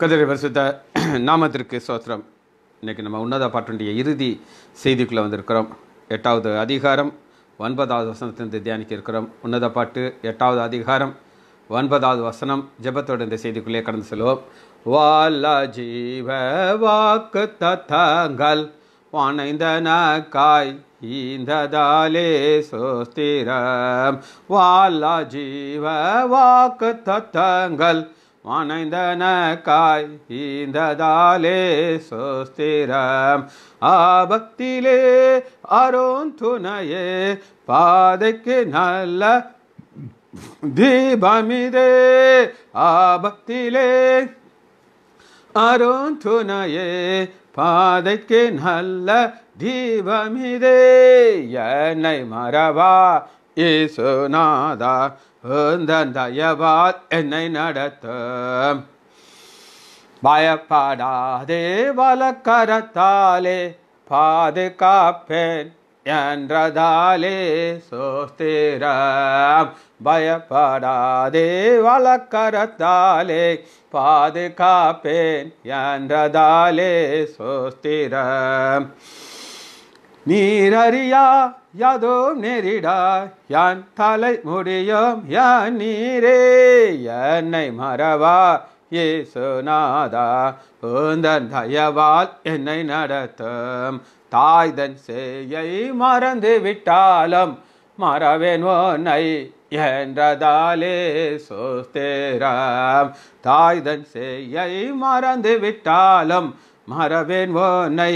கதிரை வருஷத்த நாமத்திற்கு சோத்திரம் இன்றைக்கி நம்ம உன்னத பாட்டுடைய இறுதி செய்திக்குள்ளே வந்திருக்கிறோம் எட்டாவது அதிகாரம் ஒன்பதாவது வசனத்திலிருந்து தியானிக்க இருக்கிறோம் உன்னத பாட்டு எட்டாவது அதிகாரம் ஒன்பதாவது வசனம் ஜபத்தோடு இந்த செய்திக்குள்ளே கடந்து செல்வோம் வாலா ஜீவ வாக்கு தத்தங்கள் வானைந்தன காய் ईन्ददाले सुस्थिरं வாலா ஜீவ वाक् தத்தங்கள் மனைந்தனக்காய் ஈந்ததாலே சுஸ்திரம் ஆபக்திலே அரோன் துணையே பாதைக்கு நல்ல தீபமிதே ஆபத்திலே அரோன் துணையே பாதைக்கு நல்ல தீபமிதே என்னை மறவா ஏசுநாதா தயவால் என்னை நடத்த பயப்படாதே வலக்கரத்தாலே பாதுகாப்பேன் என்றதாலே சோஸ்திர பயப்படாதே வலக்கரத்தாலே பாதுகாப்பேன் என்றதாலே சோஸ்திர நீரறியா யாதும் நேரிடா யான் தலை முடியும் யான் நீரே என்னை மறவா ஏசுநாதா பூந்தன் தயவால் என்னை நடத்தும் தாய்தன் செய்யை மறந்து விட்டாலும் மறவேன் உன்னை என்றதாலே சோஸ்தேரம் தாய்தன் செய்யை மறந்து விட்டாலும் மறவேன் உன்னை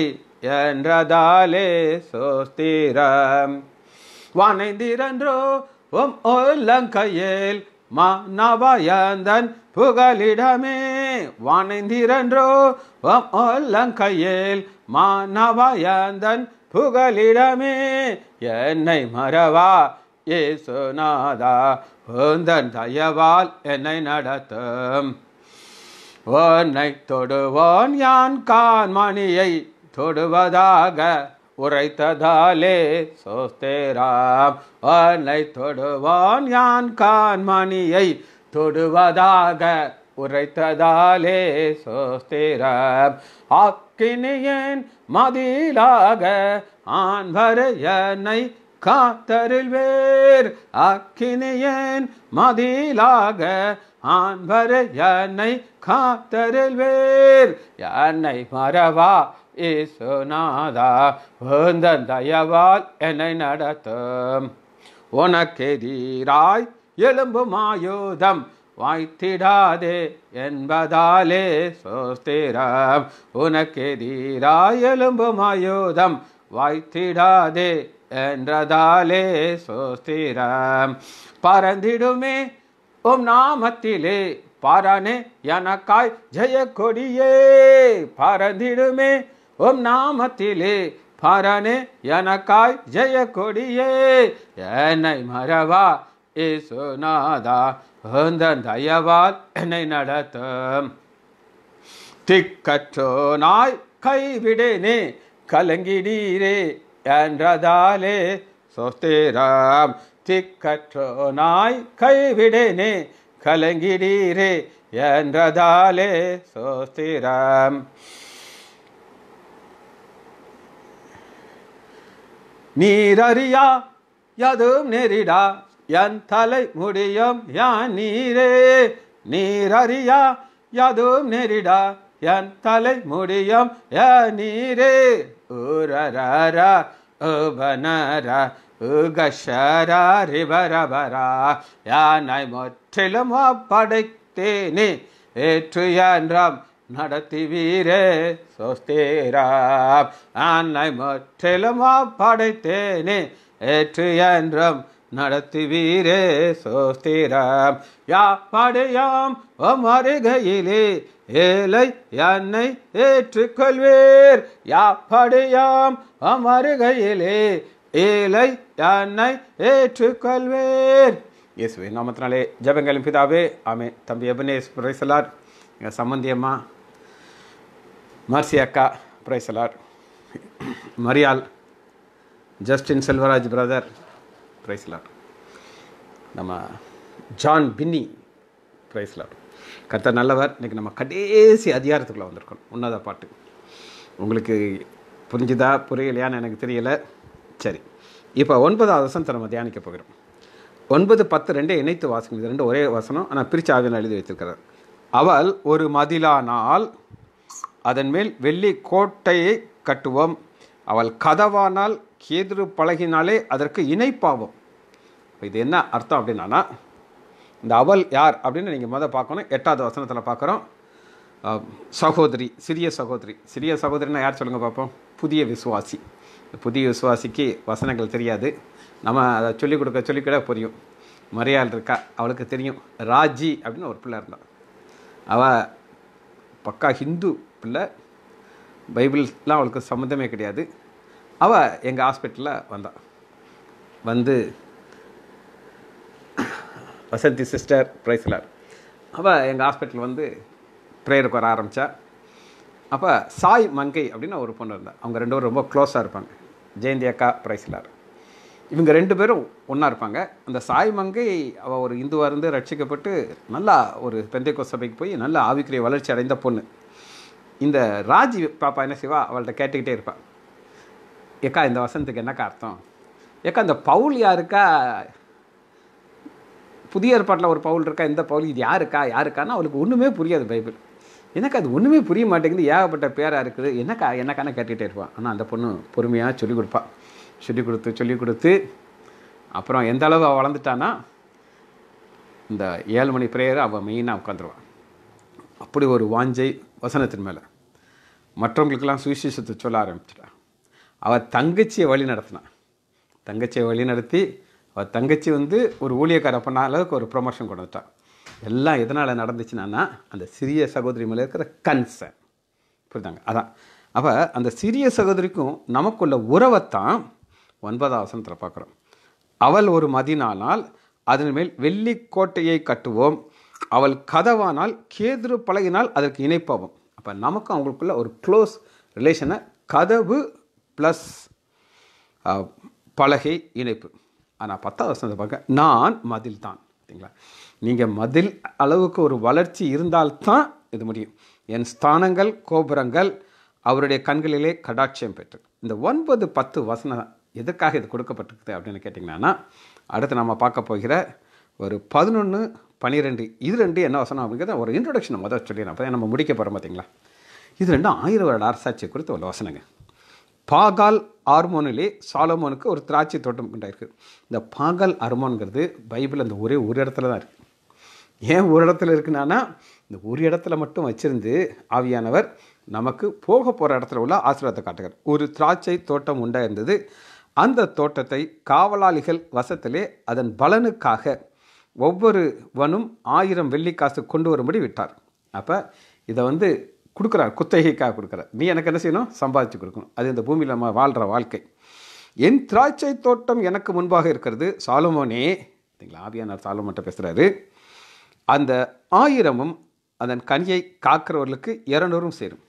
என்றதாலே சோஸ்திரம் வானைந்திரன்றோ ஓம் ஓலங்கையில் மானவயந்தன் புகலிடமே வானைந்திரன்றோ ஓம் ஓலங்கையில் மானவயந்தன் புகலிடமே என்னை மறவா ஏசுநாதா உந்தன் தயவால் என்னை நடத்தும் உன்னை தொடுவான் யான் கான் மணியை தொடுவதாக உரைத்ததாலே சோஸ்தேராம் அவனை தொடுவான் யான் கான்மணியை தொடுவதாக உரைத்ததாலே சோஸ்தேராம் ஆக்கினியன் மதிலாக ஆண்வரையனை வேர் அக்கினியன் மதிலாக ஆண்வரையனை வேர் யானை மறவா ஈசுநாதா வேந்த தயவால் என்னை நடத்தும் உனக்கெதிராய் எலும்பும் ஆயுதம் வாய்த்திடாதே என்பதாலே சோஸ்திரம் உனக்கெதிராய் எலும்பும் ஆயுதம் வாய்த்திடாதே என்றதாலே சோஸ்திரம் பறந்திடுமே உம் நாமத்திலே பாரானே எனக்காய் ஜெயக்கொடியே கொடியே பறந்திடுமே ஓம் நாமத்திலே பரனே எனக்காய் ஜெய கொடியே என்னை மறவா ஏ சுனாதா தயவால் என்னை நடத்தும் திக்கற்றோ நாய் கைவிடேனே கலங்கிடீரே என்றதாலே சொஸ்திராம் திக்கற்றோ நாய் கைவிடேனே கலங்கிடீரே என்றதாலே சோஸ்திரம் நீரறியா யதும் நெறிடா என் தலை முடியும் யான் நீரே நீரறியா யதும் நெறிடா என் தலை முடியும் ய நீரே ஊரரரா உபனரா உகஷரா யானை முற்றிலும் படைத்தேனே ஏற்று என்றாம் நடத்துவீரே சொஸ்தேரா ஆன்னை முற்றிலுமா படைத்தேனே ஏற்று என்றும் நடத்துவீரே சோஸ்திரம் யாப்பாடையாம் அருகையிலே ஏழை என்னை ஏற்றுக்கொள்வீர் யாப்பாடையாம் அருகையிலே ஏழை என்னை ஏற்றுக்கொள்வீர் இயேசுவை நாமத்தினாலே ஜபங்களின் பிதாவே ஆமே தம்பி அபினேஷ் சொல்லார் எங்கள் சம்பந்தியம்மா மார்சி அக்கா பிரைசலார் மரியால் ஜஸ்டின் செல்வராஜ் பிரதர் பிரைஸ்லார் நம்ம ஜான் பின்னி பிரைஸ்லார் கத்த நல்லவர் இன்றைக்கி நம்ம கடைசி அதிகாரத்துக்குள்ளே வந்திருக்கோம் உன்னத பாட்டு உங்களுக்கு புரிஞ்சுதா புரியலையான்னு எனக்கு தெரியலை சரி இப்போ ஒன்பதாவது வசனத்தை நம்ம தியானிக்க போகிறோம் ஒன்பது பத்து ரெண்டே இணைத்து வாசகம் இது ரெண்டு ஒரே வசனம் ஆனால் பிரிச்சு ஆவியன் எழுதி வைத்திருக்கிறார் அவள் ஒரு மதிலானால் அதன் மேல் வெள்ளி கோட்டையை கட்டுவோம் அவள் கதவானால் கேதுரு பழகினாலே அதற்கு இணைப்பாவோம் இது என்ன அர்த்தம் அப்படின்னா இந்த அவள் யார் அப்படின்னு நீங்கள் முதல் பார்க்கணும் எட்டாவது வசனத்தில் பார்க்குறோம் சகோதரி சிறிய சகோதரி சிறிய சகோதரினா யார் சொல்லுங்கள் பார்ப்போம் புதிய விசுவாசி புதிய விசுவாசிக்கு வசனங்கள் தெரியாது நம்ம அதை சொல்லிக் கொடுக்க சொல்லிக்கூட புரியும் மரியாள் இருக்கா அவளுக்கு தெரியும் ராஜி அப்படின்னு ஒரு பிள்ளை இருந்தான் அவள் பக்கா ஹிந்து பிள்ளை பைபிள்லாம் அவளுக்கு சம்மந்தமே கிடையாது அவள் எங்கள் ஹாஸ்பிட்டலில் வந்தான் வந்து வசந்தி சிஸ்டர் பிரைஸ்லார் அவள் எங்கள் ஹாஸ்பிட்டல் வந்து ப்ரேயருக்கு வர ஆரம்பித்தா அப்போ சாய் மங்கை அப்படின்னு ஒரு பொண்ணு இருந்தாள் அவங்க ரெண்டு பேரும் ரொம்ப க்ளோஸாக இருப்பாங்க ஜெயந்தி அக்கா பிரைஸ்லார் இவங்க ரெண்டு பேரும் ஒன்றா இருப்பாங்க அந்த சாய் மங்கை அவள் ஒரு இந்துவாக இருந்து ரட்சிக்கப்பட்டு நல்லா ஒரு பெந்தைக்கோ சபைக்கு போய் நல்ல ஆவிக்குரிய வளர்ச்சி அடைந்த பொண்ணு இந்த ராஜி பாப்பா என்ன செய்வா அவள்கிட்ட கேட்டுக்கிட்டே இருப்பாள் ஏக்கா இந்த வசனத்துக்கு என்னக்கா அர்த்தம் ஏக்கா இந்த பவுல் யாருக்கா புதிய ஏற்பாட்டில் ஒரு பவுல் இருக்கா இந்த பவுல் இது யாருக்கா யாருக்கானா அவளுக்கு ஒன்றுமே புரியாது பைபிள் எனக்கு அது ஒன்றுமே புரிய மாட்டேங்குது ஏகப்பட்ட பேராக இருக்குது என்னக்கா என்னக்கான கேட்டுக்கிட்டே இருப்பான் ஆனால் அந்த பொண்ணு பொறுமையாக சொல்லிக் கொடுப்பாள் சொல்லிக் கொடுத்து சொல்லிக் கொடுத்து அப்புறம் எந்த அளவு அவள் வளர்ந்துட்டான்னா இந்த ஏழு மணி பிரேயர் அவள் மெயினாக உட்காந்துருவான் அப்படி ஒரு வாஞ்சை வசனத்தின் மேலே மற்றவங்களுக்கெல்லாம் சுவிசேஷத்தை சொல்ல ஆரம்பிச்சிட்டான் அவள் தங்கச்சியை வழி நடத்தினான் தங்கச்சியை வழி நடத்தி அவள் தங்கச்சி வந்து ஒரு ஊழியக்கார பண்ண அளவுக்கு ஒரு ப்ரொமோஷன் கொடுத்துட்டான் எல்லாம் எதனால் நடந்துச்சுன்னா அந்த சிறிய சகோதரி மேலே இருக்கிற கன்சர்ன் புரிந்தாங்க அதான் அப்போ அந்த சிறிய சகோதரிக்கும் நமக்குள்ள உறவைத்தான் ஒன்பதாம் வசனத்தில் பார்க்குறோம் அவள் ஒரு மதினானால் அதன் மேல் வெள்ளி கோட்டையை கட்டுவோம் அவள் கதவானால் கேதுரு பழகினால் அதற்கு இணைப்பாகும் அப்போ நமக்கும் அவங்களுக்குள்ள ஒரு க்ளோஸ் ரிலேஷனை கதவு ப்ளஸ் பலகை இணைப்பு ஆனால் பத்தாவது வருஷத்தை பார்க்க நான் மதில் தான் சரிங்களா நீங்கள் மதில் அளவுக்கு ஒரு வளர்ச்சி இருந்தால்தான் இது முடியும் என் ஸ்தானங்கள் கோபுரங்கள் அவருடைய கண்களிலே கடாட்சியம் பெற்று இந்த ஒன்பது பத்து வசனம் எதுக்காக இது கொடுக்கப்பட்டிருக்குது அப்படின்னு கேட்டிங்கன்னா அடுத்து நம்ம பார்க்க போகிற ஒரு பதினொன்று பன்னிரெண்டு இது ரெண்டு என்ன வசனம் அப்படிங்கிறத ஒரு இன்ட்ரொடக்ஷன் முதல் சொல்லிடுறேன் அப்போ நம்ம முடிக்க போகிறோம் பார்த்தீங்களா இது ரெண்டும் ஆயிரம் வருட அரசாட்சியை குறித்த ஒரு வசனங்க பாகால் ஆர்மோனிலே சாலமோனுக்கு ஒரு திராட்சை தோட்டம் இருக்குது இந்த பாகால் ஆர்மோனுங்கிறது பைபிள் அந்த ஒரே ஒரு இடத்துல தான் இருக்குது ஏன் ஒரு இடத்துல இருக்குன்னா இந்த ஒரு இடத்துல மட்டும் வச்சுருந்து ஆவியானவர் நமக்கு போக போகிற இடத்துல உள்ள ஆசீர்வாதத்தை காட்டுகிறார் ஒரு திராட்சை தோட்டம் உண்டாயிருந்தது அந்த தோட்டத்தை காவலாளிகள் வசத்திலே அதன் பலனுக்காக ஒவ்வொரு வனும் ஆயிரம் வெள்ளி காசு கொண்டு வரும்படி விட்டார் அப்போ இதை வந்து கொடுக்குறார் குத்தகைக்காக கொடுக்குறார் நீ எனக்கு என்ன செய்யணும் சம்பாதிச்சு கொடுக்கணும் அது இந்த பூமியில் நம்ம வாழ்கிற வாழ்க்கை என் திராட்சை தோட்டம் எனக்கு முன்பாக இருக்கிறது சாலமோனே சரிங்களா ஆவியானார் சாலமோன்ட்ட பேசுகிறாரு அந்த ஆயிரமும் அதன் கனியை காக்கிறவர்களுக்கு இரநூறும் சேரும்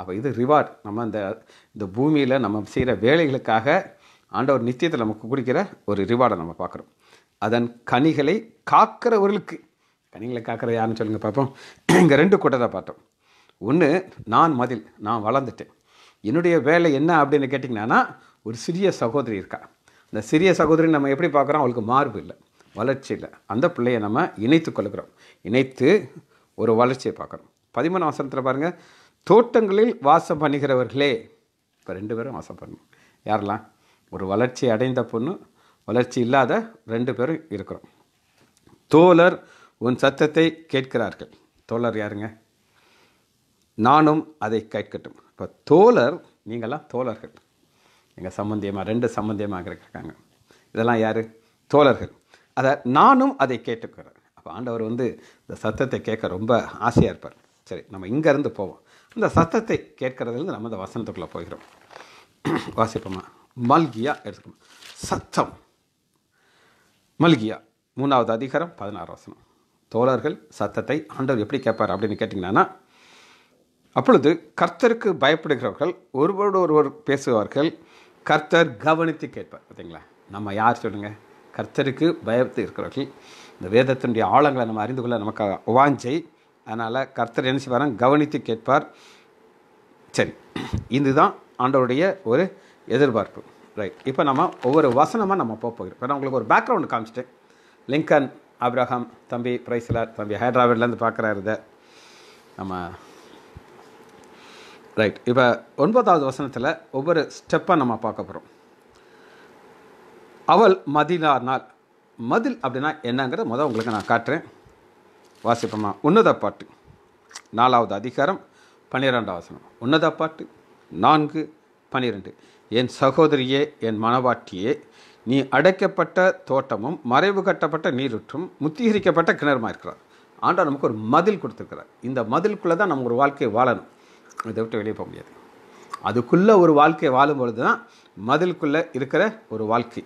அப்போ இது ரிவார்ட் நம்ம அந்த இந்த பூமியில் நம்ம செய்கிற வேலைகளுக்காக ஆண்டவர் நித்தியத்தில் நமக்கு கொடுக்கிற ஒரு ரிவார்டை நம்ம பார்க்குறோம் அதன் கனிகளை காக்கிறவர்களுக்கு கனிகளை காக்கிறது யாருன்னு சொல்லுங்கள் பார்ப்போம் இங்கே ரெண்டு கூட்டத்தை பார்த்தோம் ஒன்று நான் மதில் நான் வளர்ந்துட்டேன் என்னுடைய வேலை என்ன அப்படின்னு கேட்டிங்கன்னா ஒரு சிறிய சகோதரி இருக்கா அந்த சிறிய சகோதரி நம்ம எப்படி பார்க்குறோம் அவளுக்கு மார்பு இல்லை வளர்ச்சி இல்லை அந்த பிள்ளையை நம்ம இணைத்து கொள்கிறோம் இணைத்து ஒரு வளர்ச்சியை பார்க்குறோம் பதிமூணு வசனத்தில் பாருங்கள் தோட்டங்களில் வாசம் பண்ணுகிறவர்களே இப்போ ரெண்டு பேரும் வாசம் பண்ணணும் யாரெல்லாம் ஒரு வளர்ச்சி அடைந்த பொண்ணு வளர்ச்சி இல்லாத ரெண்டு பேரும் இருக்கிறோம் தோழர் உன் சத்தத்தை கேட்கிறார்கள் தோழர் யாருங்க நானும் அதை கேட்கட்டும் இப்போ தோழர் நீங்களாம் தோழர்கள் எங்கள் சம்பந்தியமாக ரெண்டு சம்பந்தியமாக இருக்காங்க இதெல்லாம் யார் தோழர்கள் அதை நானும் அதை கேட்டுக்கிறேன் அப்போ ஆண்டவர் வந்து இந்த சத்தத்தை கேட்க ரொம்ப ஆசையாக இருப்பார் சரி நம்ம இங்கேருந்து போவோம் இந்த சத்தத்தை கேட்கறதுலேருந்து நம்ம இந்த வசனத்துக்குள்ளே போகிறோம் வாசிப்போமா மல்கியாக எடுத்துக்கணும் சத்தம் மல்கியா மூணாவது அதிகாரம் பதினாறு வசனம் தோழர்கள் சத்தத்தை ஆண்டவர் எப்படி கேட்பார் அப்படின்னு கேட்டிங்கன்னா அப்பொழுது கர்த்தருக்கு பயப்படுகிறவர்கள் ஒருவரோடு ஒருவர் பேசுவார்கள் கர்த்தர் கவனித்து கேட்பார் பார்த்தீங்களா நம்ம யார் சொல்லுங்கள் கர்த்தருக்கு பயத்து இருக்கிறவர்கள் இந்த வேதத்தினுடைய ஆழங்களை நம்ம அறிந்து கொள்ள நமக்கு வாஞ்சை அதனால் கர்த்தர் என்ன செய்வார் கவனித்து கேட்பார் சரி இதுதான் ஆண்டவருடைய ஒரு எதிர்பார்ப்பு ரைட் இப்போ நம்ம ஒவ்வொரு வசனமாக நம்ம போக போகிறோம் இப்போ நான் உங்களுக்கு ஒரு பேக்ரவுண்டு காமிச்சிட்டேன் லிங்கன் அப்ரஹாம் தம்பி பிரைஸ்லர் தம்பி ஹைதராபாத்லேருந்து பார்க்குறாரு இதை நம்ம ரைட் இப்போ ஒன்பதாவது வசனத்தில் ஒவ்வொரு ஸ்டெப்பாக நம்ம பார்க்க போகிறோம் அவள் மதிலா நாள் மதில் அப்படின்னா என்னங்கிறத முதல் உங்களுக்கு நான் காட்டுறேன் வாசிப்போமா உன்னத பாட்டு நாலாவது அதிகாரம் பன்னிரெண்டாவது வசனம் உன்னத பாட்டு நான்கு பன்னிரெண்டு என் சகோதரியே என் மனவாட்டியே நீ அடைக்கப்பட்ட தோட்டமும் மறைவு கட்டப்பட்ட நீருற்றும் முத்திகரிக்கப்பட்ட கிணறுமா இருக்கிறார் ஆண்டா நமக்கு ஒரு மதில் கொடுத்துருக்கிறார் இந்த மதிலுக்குள்ளே தான் நம்ம ஒரு வாழ்க்கையை வாழணும் இதை விட்டு வெளியே போக முடியாது அதுக்குள்ளே ஒரு வாழ்க்கையை வாழும்பொழுது தான் மதிலுக்குள்ளே இருக்கிற ஒரு வாழ்க்கை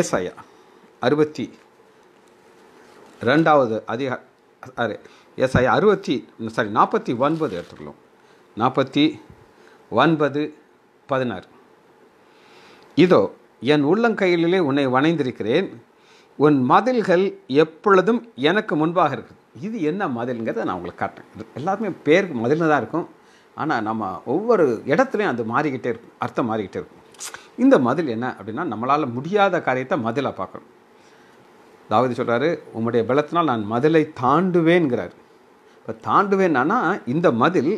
ஏசாயா அறுபத்தி ரெண்டாவது அதிக சாரி ஏசாயா அறுபத்தி சாரி நாற்பத்தி ஒன்பது எடுத்துக்கலாம் நாற்பத்தி ஒன்பது பதினாறு இதோ என் உள்ளங்கையிலே உன்னை வணைந்திருக்கிறேன் உன் மதில்கள் எப்பொழுதும் எனக்கு முன்பாக இருக்குது இது என்ன மதில்ங்கிறத நான் உங்களுக்கு காட்டுறேன் எல்லாருமே பேர் மதில் தான் இருக்கும் ஆனால் நம்ம ஒவ்வொரு இடத்துலையும் அது மாறிக்கிட்டே இருக்கும் அர்த்தம் மாறிக்கிட்டே இருக்கும் இந்த மதில் என்ன அப்படின்னா நம்மளால் முடியாத காரியத்தை மதிலாக பார்க்குறோம் தாவதி சொல்கிறாரு உங்களுடைய பலத்தினால் நான் மதிலை தாண்டுவேன்கிறார் இப்போ தாண்டுவேன்னா இந்த மதில்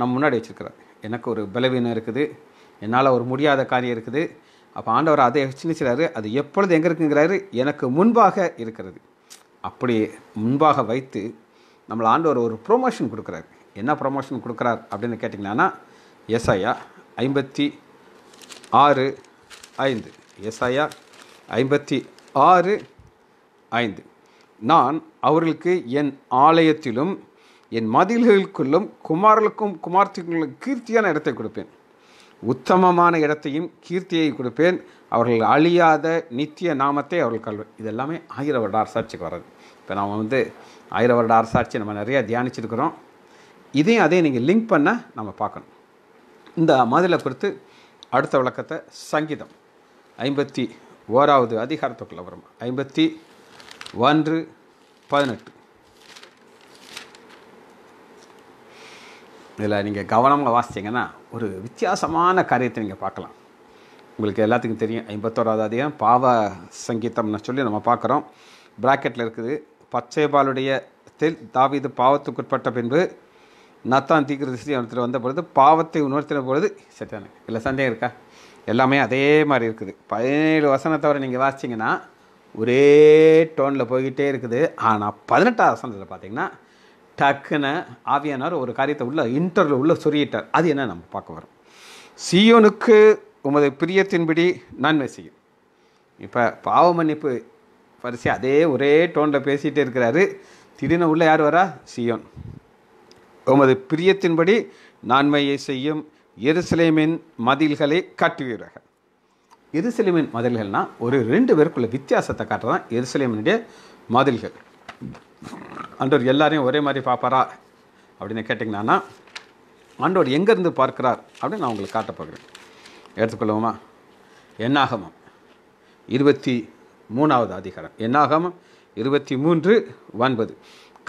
நம்ம முன்னாடி வச்சுருக்கிறார் எனக்கு ஒரு பலவீனம் இருக்குது என்னால் ஒரு முடியாத காரியம் இருக்குது அப்போ ஆண்டவர் அதை சிந்திச்சுறாரு அது எப்பொழுது எங்கே இருக்குங்கிறாரு எனக்கு முன்பாக இருக்கிறது அப்படி முன்பாக வைத்து நம்மளை ஆண்டவர் ஒரு ப்ரொமோஷன் கொடுக்குறாரு என்ன ப்ரொமோஷன் கொடுக்குறார் அப்படின்னு கேட்டிங்கன்னா எஸ்ஐயா ஐம்பத்தி ஆறு ஐந்து எஸ்ஐயா ஐம்பத்தி ஆறு ஐந்து நான் அவர்களுக்கு என் ஆலயத்திலும் என் மதில்களுக்குள்ளும் குமாரர்களுக்கும் குமார்த்திகளுக்கும் கீர்த்தியான இடத்தை கொடுப்பேன் உத்தமமான இடத்தையும் கீர்த்தியை கொடுப்பேன் அவர்கள் அழியாத நித்திய நாமத்தை அவர்கள் கல்வன் இதெல்லாமே ஆயிர வருட அரசாட்சிக்கு வர்றது இப்போ நாம் வந்து ஆயிர வருட அரசாட்சி நம்ம நிறையா தியானிச்சிருக்கிறோம் இதையும் அதையும் நீங்கள் லிங்க் பண்ண நம்ம பார்க்கணும் இந்த மதிலை குறித்து அடுத்த விளக்கத்தை சங்கீதம் ஐம்பத்தி ஓராவது அதிகாரத்துக்குள்ளே வரும் ஐம்பத்தி ஒன்று பதினெட்டு இதில் நீங்கள் கவனமாக வாசித்தீங்கன்னா ஒரு வித்தியாசமான காரியத்தை நீங்கள் பார்க்கலாம் உங்களுக்கு எல்லாத்துக்கும் தெரியும் ஐம்பத்தோராது அதிகம் பாவ சங்கீதம்னு சொல்லி நம்ம பார்க்குறோம் ப்ராக்கெட்டில் இருக்குது பச்சைபாலுடைய தில் தாவிது பாவத்துக்குட்பட்ட பின்பு நத்தான் தீக்கிரதிஷ்டி அவனத்தில் வந்த பொழுது பாவத்தை உணர்த்தின பொழுது சட்டானு இல்லை சந்தேகம் இருக்கா எல்லாமே அதே மாதிரி இருக்குது பதினேழு வசனத்தை வரை நீங்கள் வாசிச்சிங்கன்னா ஒரே டோனில் போய்கிட்டே இருக்குது ஆனால் பதினெட்டாவது வசனத்தில் பார்த்தீங்கன்னா டக்குன்னு ஆவியானார் ஒரு காரியத்தை உள்ள இன்டர்வில் உள்ள சொல்லிட்டார் அது என்ன நம்ம பார்க்க வரோம் சியோனுக்கு உமது பிரியத்தின்படி நன்மை செய்யும் இப்போ பாவ மன்னிப்பு வரிசை அதே ஒரே டோனில் பேசிகிட்டே இருக்கிறாரு திடீர்னு உள்ள யார் வரா சியோன் உமது பிரியத்தின்படி நன்மையை செய்யும் எருசலேமின் மதில்களை கட்டுவீராக எருசலேமின் மதில்கள்னால் ஒரு ரெண்டு பேருக்குள்ள வித்தியாசத்தை காட்டுறதான் எருசலேமினுடைய மதில்கள் ஆண்டவர் எல்லாரையும் ஒரே மாதிரி பார்ப்பாரா அப்படின்னு கேட்டிங்கன்னா ஆண்டவர் எங்கேருந்து பார்க்கிறார் அப்படின்னு நான் உங்களுக்கு காட்ட எடுத்துக்கொள்ளுவோமா எடுத்துக்கொள்வோமா என்னாகமம் இருபத்தி மூணாவது அதிகாரம் என்னாகமம் இருபத்தி மூன்று ஒன்பது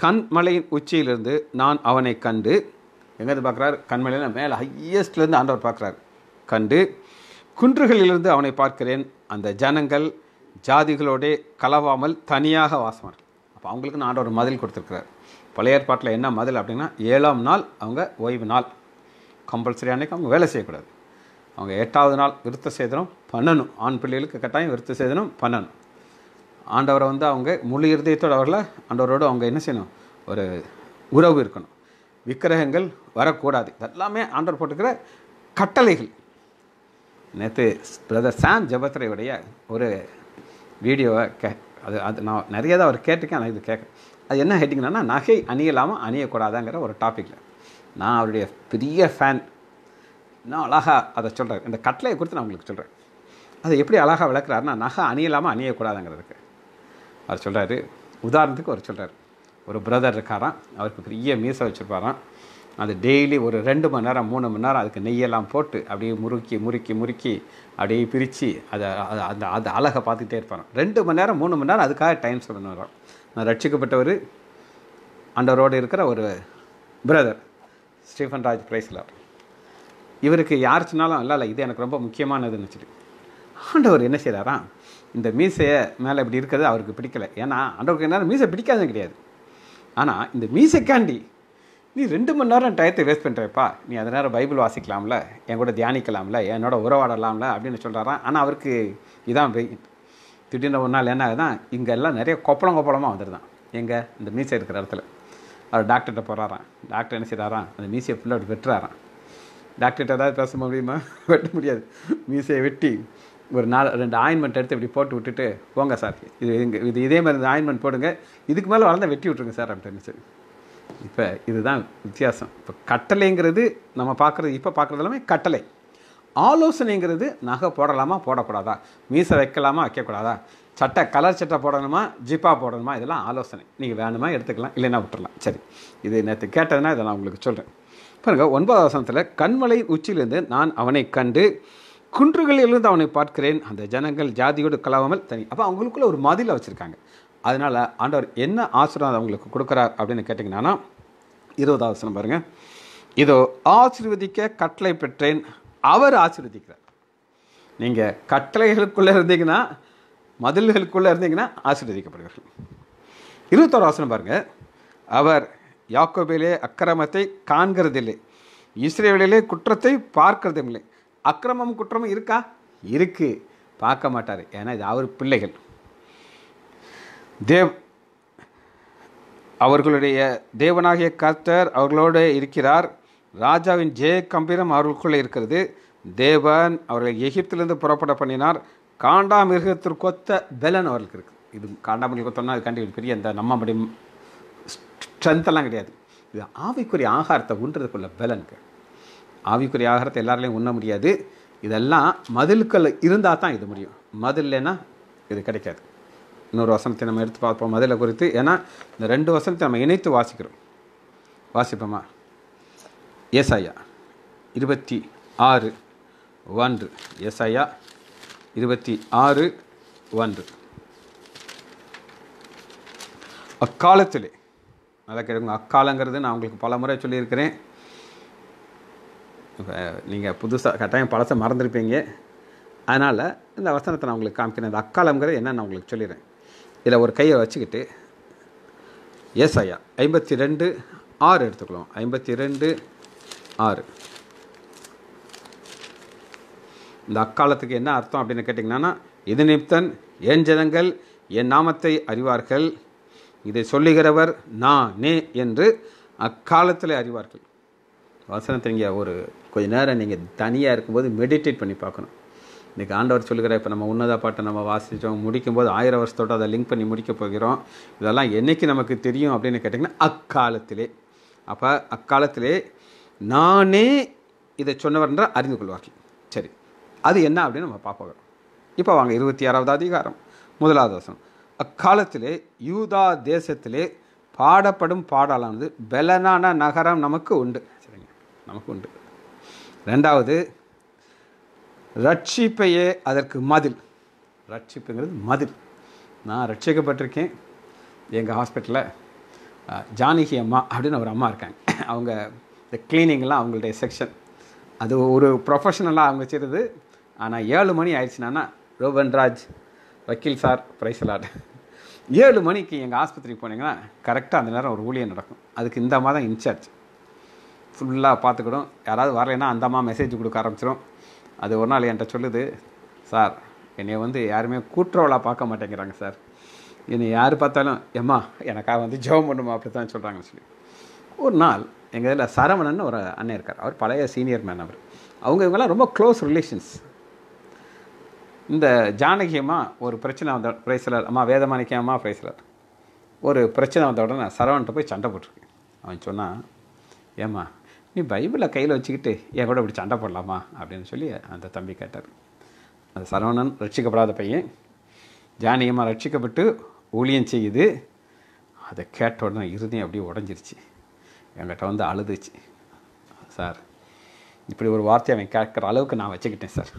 கண்மலையின் உச்சியிலிருந்து நான் அவனை கண்டு எங்கேருந்து பார்க்குறாரு கண்மலையில் மேலே ஹையஸ்ட்லேருந்து ஆண்டவர் பார்க்குறாரு கண்டு குன்றுகளிலிருந்து அவனை பார்க்கிறேன் அந்த ஜனங்கள் ஜாதிகளோடே கலவாமல் தனியாக வாசமார்கள் அப்போ அவங்களுக்குன்னு ஆண்டவர் மதில் கொடுத்துருக்குறார் பழைய ஏற்பாட்டில் என்ன மதில் அப்படின்னா ஏழாம் நாள் அவங்க ஓய்வு நாள் கம்பல்சரி அன்றைக்கி அவங்க வேலை செய்யக்கூடாது அவங்க எட்டாவது நாள் விருத்த சேதனம் பண்ணணும் ஆண் பிள்ளைகளுக்கு கட்டாயம் விருத்த சேதனம் பண்ணணும் ஆண்டவரை வந்து அவங்க முழு இருதயத்தோடு அவர்கள ஆண்டவரோடு அவங்க என்ன செய்யணும் ஒரு உறவு இருக்கணும் விக்கிரகங்கள் வரக்கூடாது இதெல்லாமே ஆண்டவர் போட்டுக்கிற கட்டளைகள் நேற்று பிரதர் சாம் ஜபத்திரையுடைய ஒரு வீடியோவை கே அது அது நான் நிறைய தான் அவர் கேட்டிருக்கேன் நான் இது கேட்குறேன் அது என்ன கேட்டிங்கன்னா நகை அணியலாமா அணியக்கூடாதாங்கிற ஒரு டாப்பிக்கில் நான் அவருடைய பெரிய ஃபேன் நான் அழகாக அதை சொல்கிறேன் இந்த கட்டளையை குறித்து நான் உங்களுக்கு சொல்கிறேன் அதை எப்படி அழகாக விளக்குறாருன்னா நகை அணியலாமல் அணியக்கூடாதுங்கிறதுக்கு அவர் சொல்கிறாரு உதாரணத்துக்கு அவர் சொல்கிறார் ஒரு பிரதர் இருக்காராம் அவருக்கு பெரிய மீசை வச்சுருப்பாராம் அது டெய்லி ஒரு ரெண்டு மணி நேரம் மூணு மணி நேரம் அதுக்கு நெய்யெல்லாம் போட்டு அப்படியே முறுக்கி முறுக்கி முறுக்கி அப்படியே பிரித்து அதை அந்த அது அழகை பார்த்துக்கிட்டே இருப்பாங்க ரெண்டு மணி நேரம் மூணு மணி நேரம் அதுக்காக டைம் சொல்லணும் நான் ரட்சிக்கப்பட்டவர் அண்டரோடு இருக்கிற ஒரு பிரதர் ஸ்டீஃபன் ராஜ் பிரைஸ்லர் இவருக்கு யார் சொன்னாலும் இல்லை இல்லை இது எனக்கு ரொம்ப முக்கியமானதுன்னு வச்சுட்டு ஆண்டவர் என்ன செய்கிறாரா இந்த மீசையை மேலே இப்படி இருக்கிறது அவருக்கு பிடிக்கலை ஏன்னா ஆண்டவருக்கு என்ன மீசை பிடிக்காதுன்னு கிடையாது ஆனால் இந்த மீசைக்காண்டி நீ ரெண்டு மணி நேரம் டயத்தை வேஸ்ட் பண்ணுறப்பா நீ அது நேரம் பைபிள் வாசிக்கலாம்ல என் கூட தியானிக்கலாம்ல என்னோட உறவாடலாம்ல அப்படின்னு சொல்கிறாராம் ஆனால் அவருக்கு இதான் திடீர்னு ஒரு நாள் என்ன ஆகுதான் இங்கெல்லாம் நிறைய கொப்பளம் கொப்பளமாக வந்துடுதான் எங்கே இந்த மீசை இருக்கிற இடத்துல அவர் டாக்டர்கிட்ட போகிறாராம் டாக்டர் என்ன செய்கிறாராம் அந்த மீசையை ஃபுல்லாக அப்படி வெட்டுறாராம் டாக்டர்கிட்ட ஏதாவது பேச முடியுமா வெட்ட முடியாது மீசையை வெட்டி ஒரு நாலு ரெண்டு ஆயின்மெண்ட் எடுத்து இப்படி போட்டு விட்டுட்டு போங்க சார் இது இது இதே மாதிரி இந்த ஆயின்மெண்ட் போடுங்க இதுக்கு மேலே வளர்ந்தால் வெட்டி விட்ருங்க சார் அப்படின்னு சொல்லி இப்போ இதுதான் வித்தியாசம் இப்போ கட்டளைங்கிறது நம்ம பார்க்குறது இப்போ பார்க்குறது எல்லாமே கட்டளை ஆலோசனைங்கிறது நகை போடலாமா போடக்கூடாதா மீசை வைக்கலாமா வைக்கக்கூடாதா சட்டை கலர் சட்டை போடணுமா ஜிப்பா போடணுமா இதெல்லாம் ஆலோசனை நீங்கள் வேணுமா எடுத்துக்கலாம் இல்லைன்னா விட்டுடலாம் சரி இது நேற்று கேட்டதுன்னா இதை நான் உங்களுக்கு சொல்கிறேன் பாருங்கள் ஒன்பதாம் வசனத்தில் கண்மலை உச்சியிலிருந்து நான் அவனை கண்டு குன்றுகளிலிருந்து அவனை பார்க்கிறேன் அந்த ஜனங்கள் ஜாதியோடு கலவாமல் தனி அப்போ அவங்களுக்குள்ள ஒரு மதிலை வச்சுருக்காங்க அதனால் ஆண்டவர் என்ன ஆசீர்வாதம் அவங்களுக்கு கொடுக்குறார் அப்படின்னு கேட்டிங்கன்னா இருபதாவது வசனம் பாருங்கள் இதோ ஆசீர்வதிக்க கட்டளை பெற்றேன் அவர் ஆசீர்வதிக்கிறார் நீங்கள் கட்டளைகளுக்குள்ளே இருந்தீங்கன்னா மதில்களுக்குள்ளே இருந்தீங்கன்னா ஆசீர்வதிக்கப்படுவீர்கள் இருபத்தோரு ஆசனம் பாருங்கள் அவர் யாக்கோபிலே அக்கிரமத்தை காண்கிறதில்லை இஸ்ரேலிலே குற்றத்தை பார்க்கறதும் இல்லை அக்கிரமம் குற்றமும் இருக்கா இருக்குது பார்க்க மாட்டார் ஏன்னா இது அவர் பிள்ளைகள் தேவ் அவர்களுடைய தேவனாகிய கர்த்தர் அவர்களோடு இருக்கிறார் ராஜாவின் ஜெய கம்பீரம் அவர்களுக்குள்ளே இருக்கிறது தேவன் அவர்களை எகிப்திலிருந்து புறப்பட பண்ணினார் காண்டாமிருகத்திற்கொத்த பலன் அவர்களுக்கு இருக்குது இது காண்டாமிருகத்தோம்னா அது கண்டிப்பாக பெரிய அந்த நம்ம அப்படி ஸ்ட்ரென்த்தெல்லாம் கிடையாது இது ஆவிக்குரிய ஆகாரத்தை உண்றதுக்குள்ள பலனுக்கு ஆவிக்குரிய ஆகாரத்தை எல்லாராலையும் உண்ண முடியாது இதெல்லாம் மதில்கள் இருந்தால் தான் இது முடியும் மதில்லைன்னா இது கிடைக்காது இன்னொரு வசனத்தை நம்ம எடுத்து பார்ப்போம் அதில் குறித்து ஏன்னா இந்த ரெண்டு வசனத்தை நம்ம இணைத்து வாசிக்கிறோம் வாசிப்போமா ஏசாயா இருபத்தி ஆறு ஒன்று ஏசாயா இருபத்தி ஆறு ஒன்று அக்காலத்திலே நல்லா கேளுங்க அக்காலங்கிறது நான் உங்களுக்கு பல முறை சொல்லியிருக்கிறேன் இப்போ நீங்கள் புதுசாக கட்டாயம் பழசை மறந்துருப்பீங்க அதனால் இந்த வசனத்தை நான் உங்களுக்கு காமிக்கிறேன் அந்த அக்காலங்கிறது என்னென்னு நான் உங்களுக்கு சொல்லிடுறேன் இதில் ஒரு கையை வச்சுக்கிட்டு எஸ் ஐயா ஐம்பத்தி ரெண்டு ஆறு எடுத்துக்கலாம் ஐம்பத்தி ரெண்டு ஆறு இந்த அக்காலத்துக்கு என்ன அர்த்தம் அப்படின்னு கேட்டிங்கன்னா இது நிமித்தன் என் ஜனங்கள் என் நாமத்தை அறிவார்கள் இதை சொல்லுகிறவர் நான் நே என்று அக்காலத்தில் அறிவார்கள் வசனத்தை நீங்கள் ஒரு கொஞ்ச நேரம் நீங்கள் தனியாக இருக்கும்போது மெடிடேட் பண்ணி பார்க்கணும் இன்றைக்கி ஆண்டவர் சொல்லுகிற இப்போ நம்ம உன்னத பாட்டை நம்ம வாசித்தோம் முடிக்கும்போது ஆயிரம் வருஷத்தோடு அதை லிங்க் பண்ணி முடிக்க போகிறோம் இதெல்லாம் என்றைக்கு நமக்கு தெரியும் அப்படின்னு கேட்டிங்கன்னா அக்காலத்திலே அப்போ அக்காலத்திலே நானே இதை சொன்னவர் அறிந்து கொள்வார்கள் சரி அது என்ன அப்படின்னு நம்ம பார்ப்போம் இப்போ வாங்க இருபத்தி ஆறாவது அதிகாரம் முதலாவது வசனம் அக்காலத்திலே யூதா தேசத்திலே பாடப்படும் பாடலானது பலனான நகரம் நமக்கு உண்டு சரிங்க நமக்கு உண்டு ரெண்டாவது ரட்சிப்பையே அதற்கு மதில் ரட்சிப்புங்கிறது மதில் நான் ரட்சிக்கப்பட்டிருக்கேன் எங்கள் ஹாஸ்பிட்டலில் ஜானகி அம்மா அப்படின்னு ஒரு அம்மா இருக்காங்க அவங்க இந்த கிளீனிங்லாம் அவங்களுடைய செக்ஷன் அது ஒரு ப்ரொஃபஷனலாக அவங்க செய்கிறது ஆனால் ஏழு மணி ஆயிடுச்சுனா ரோபன்ராஜ் வக்கீல் சார் பிரைசலாட் ஏழு மணிக்கு எங்கள் ஆஸ்பத்திரிக்கு போனீங்கன்னா கரெக்டாக அந்த நேரம் ஒரு ஊழியர் நடக்கும் அதுக்கு இந்த அம்மா தான் இன்சார்ஜ் ஃபுல்லாக பார்த்துக்கிடும் யாராவது வரலைன்னா அந்த அம்மா மெசேஜ் கொடுக்க ஆரம்பிச்சிடும் அது ஒரு நாள் என்கிட்ட சொல்லுது சார் என்னை வந்து யாருமே கூற்றவளாக பார்க்க மாட்டேங்கிறாங்க சார் என்னை யார் பார்த்தாலும் எம்மா எனக்காக வந்து ஜெபம் பண்ணுமா அப்படி தான் சொல்கிறாங்கன்னு சொல்லி ஒரு நாள் எங்கள் இதில் சரவணன் ஒரு அண்ணன் இருக்கார் அவர் பழைய சீனியர் மேன் அவர் அவங்க இவங்கெல்லாம் ரொம்ப க்ளோஸ் ரிலேஷன்ஸ் இந்த ஜானகியம்மா ஒரு பிரச்சனை வந்த பிரைசலர் அம்மா வேதமாணிக்கியம்மா பிரைசலர் ஒரு பிரச்சனை வந்த உடனே சரவண்கிட்ட போய் சண்டை போட்டிருக்கு அவன் சொன்னான் ஏம்மா நீ பைபிளை கையில் வச்சுக்கிட்டு என் கூட இப்படி சண்டை போடலாமா அப்படின்னு சொல்லி அந்த தம்பி கேட்டார் அந்த சரவணன் ரட்சிக்கப்படாத பையன் ஜானகியமாக ரட்சிக்கப்பட்டு ஊழியம் செய்யுது அதை கேட்ட உடனே இறுதி அப்படியே உடஞ்சிருச்சு என்கிட்ட வந்து அழுதுச்சு சார் இப்படி ஒரு வார்த்தையை அவன் கேட்குற அளவுக்கு நான் வச்சுக்கிட்டேன் சார்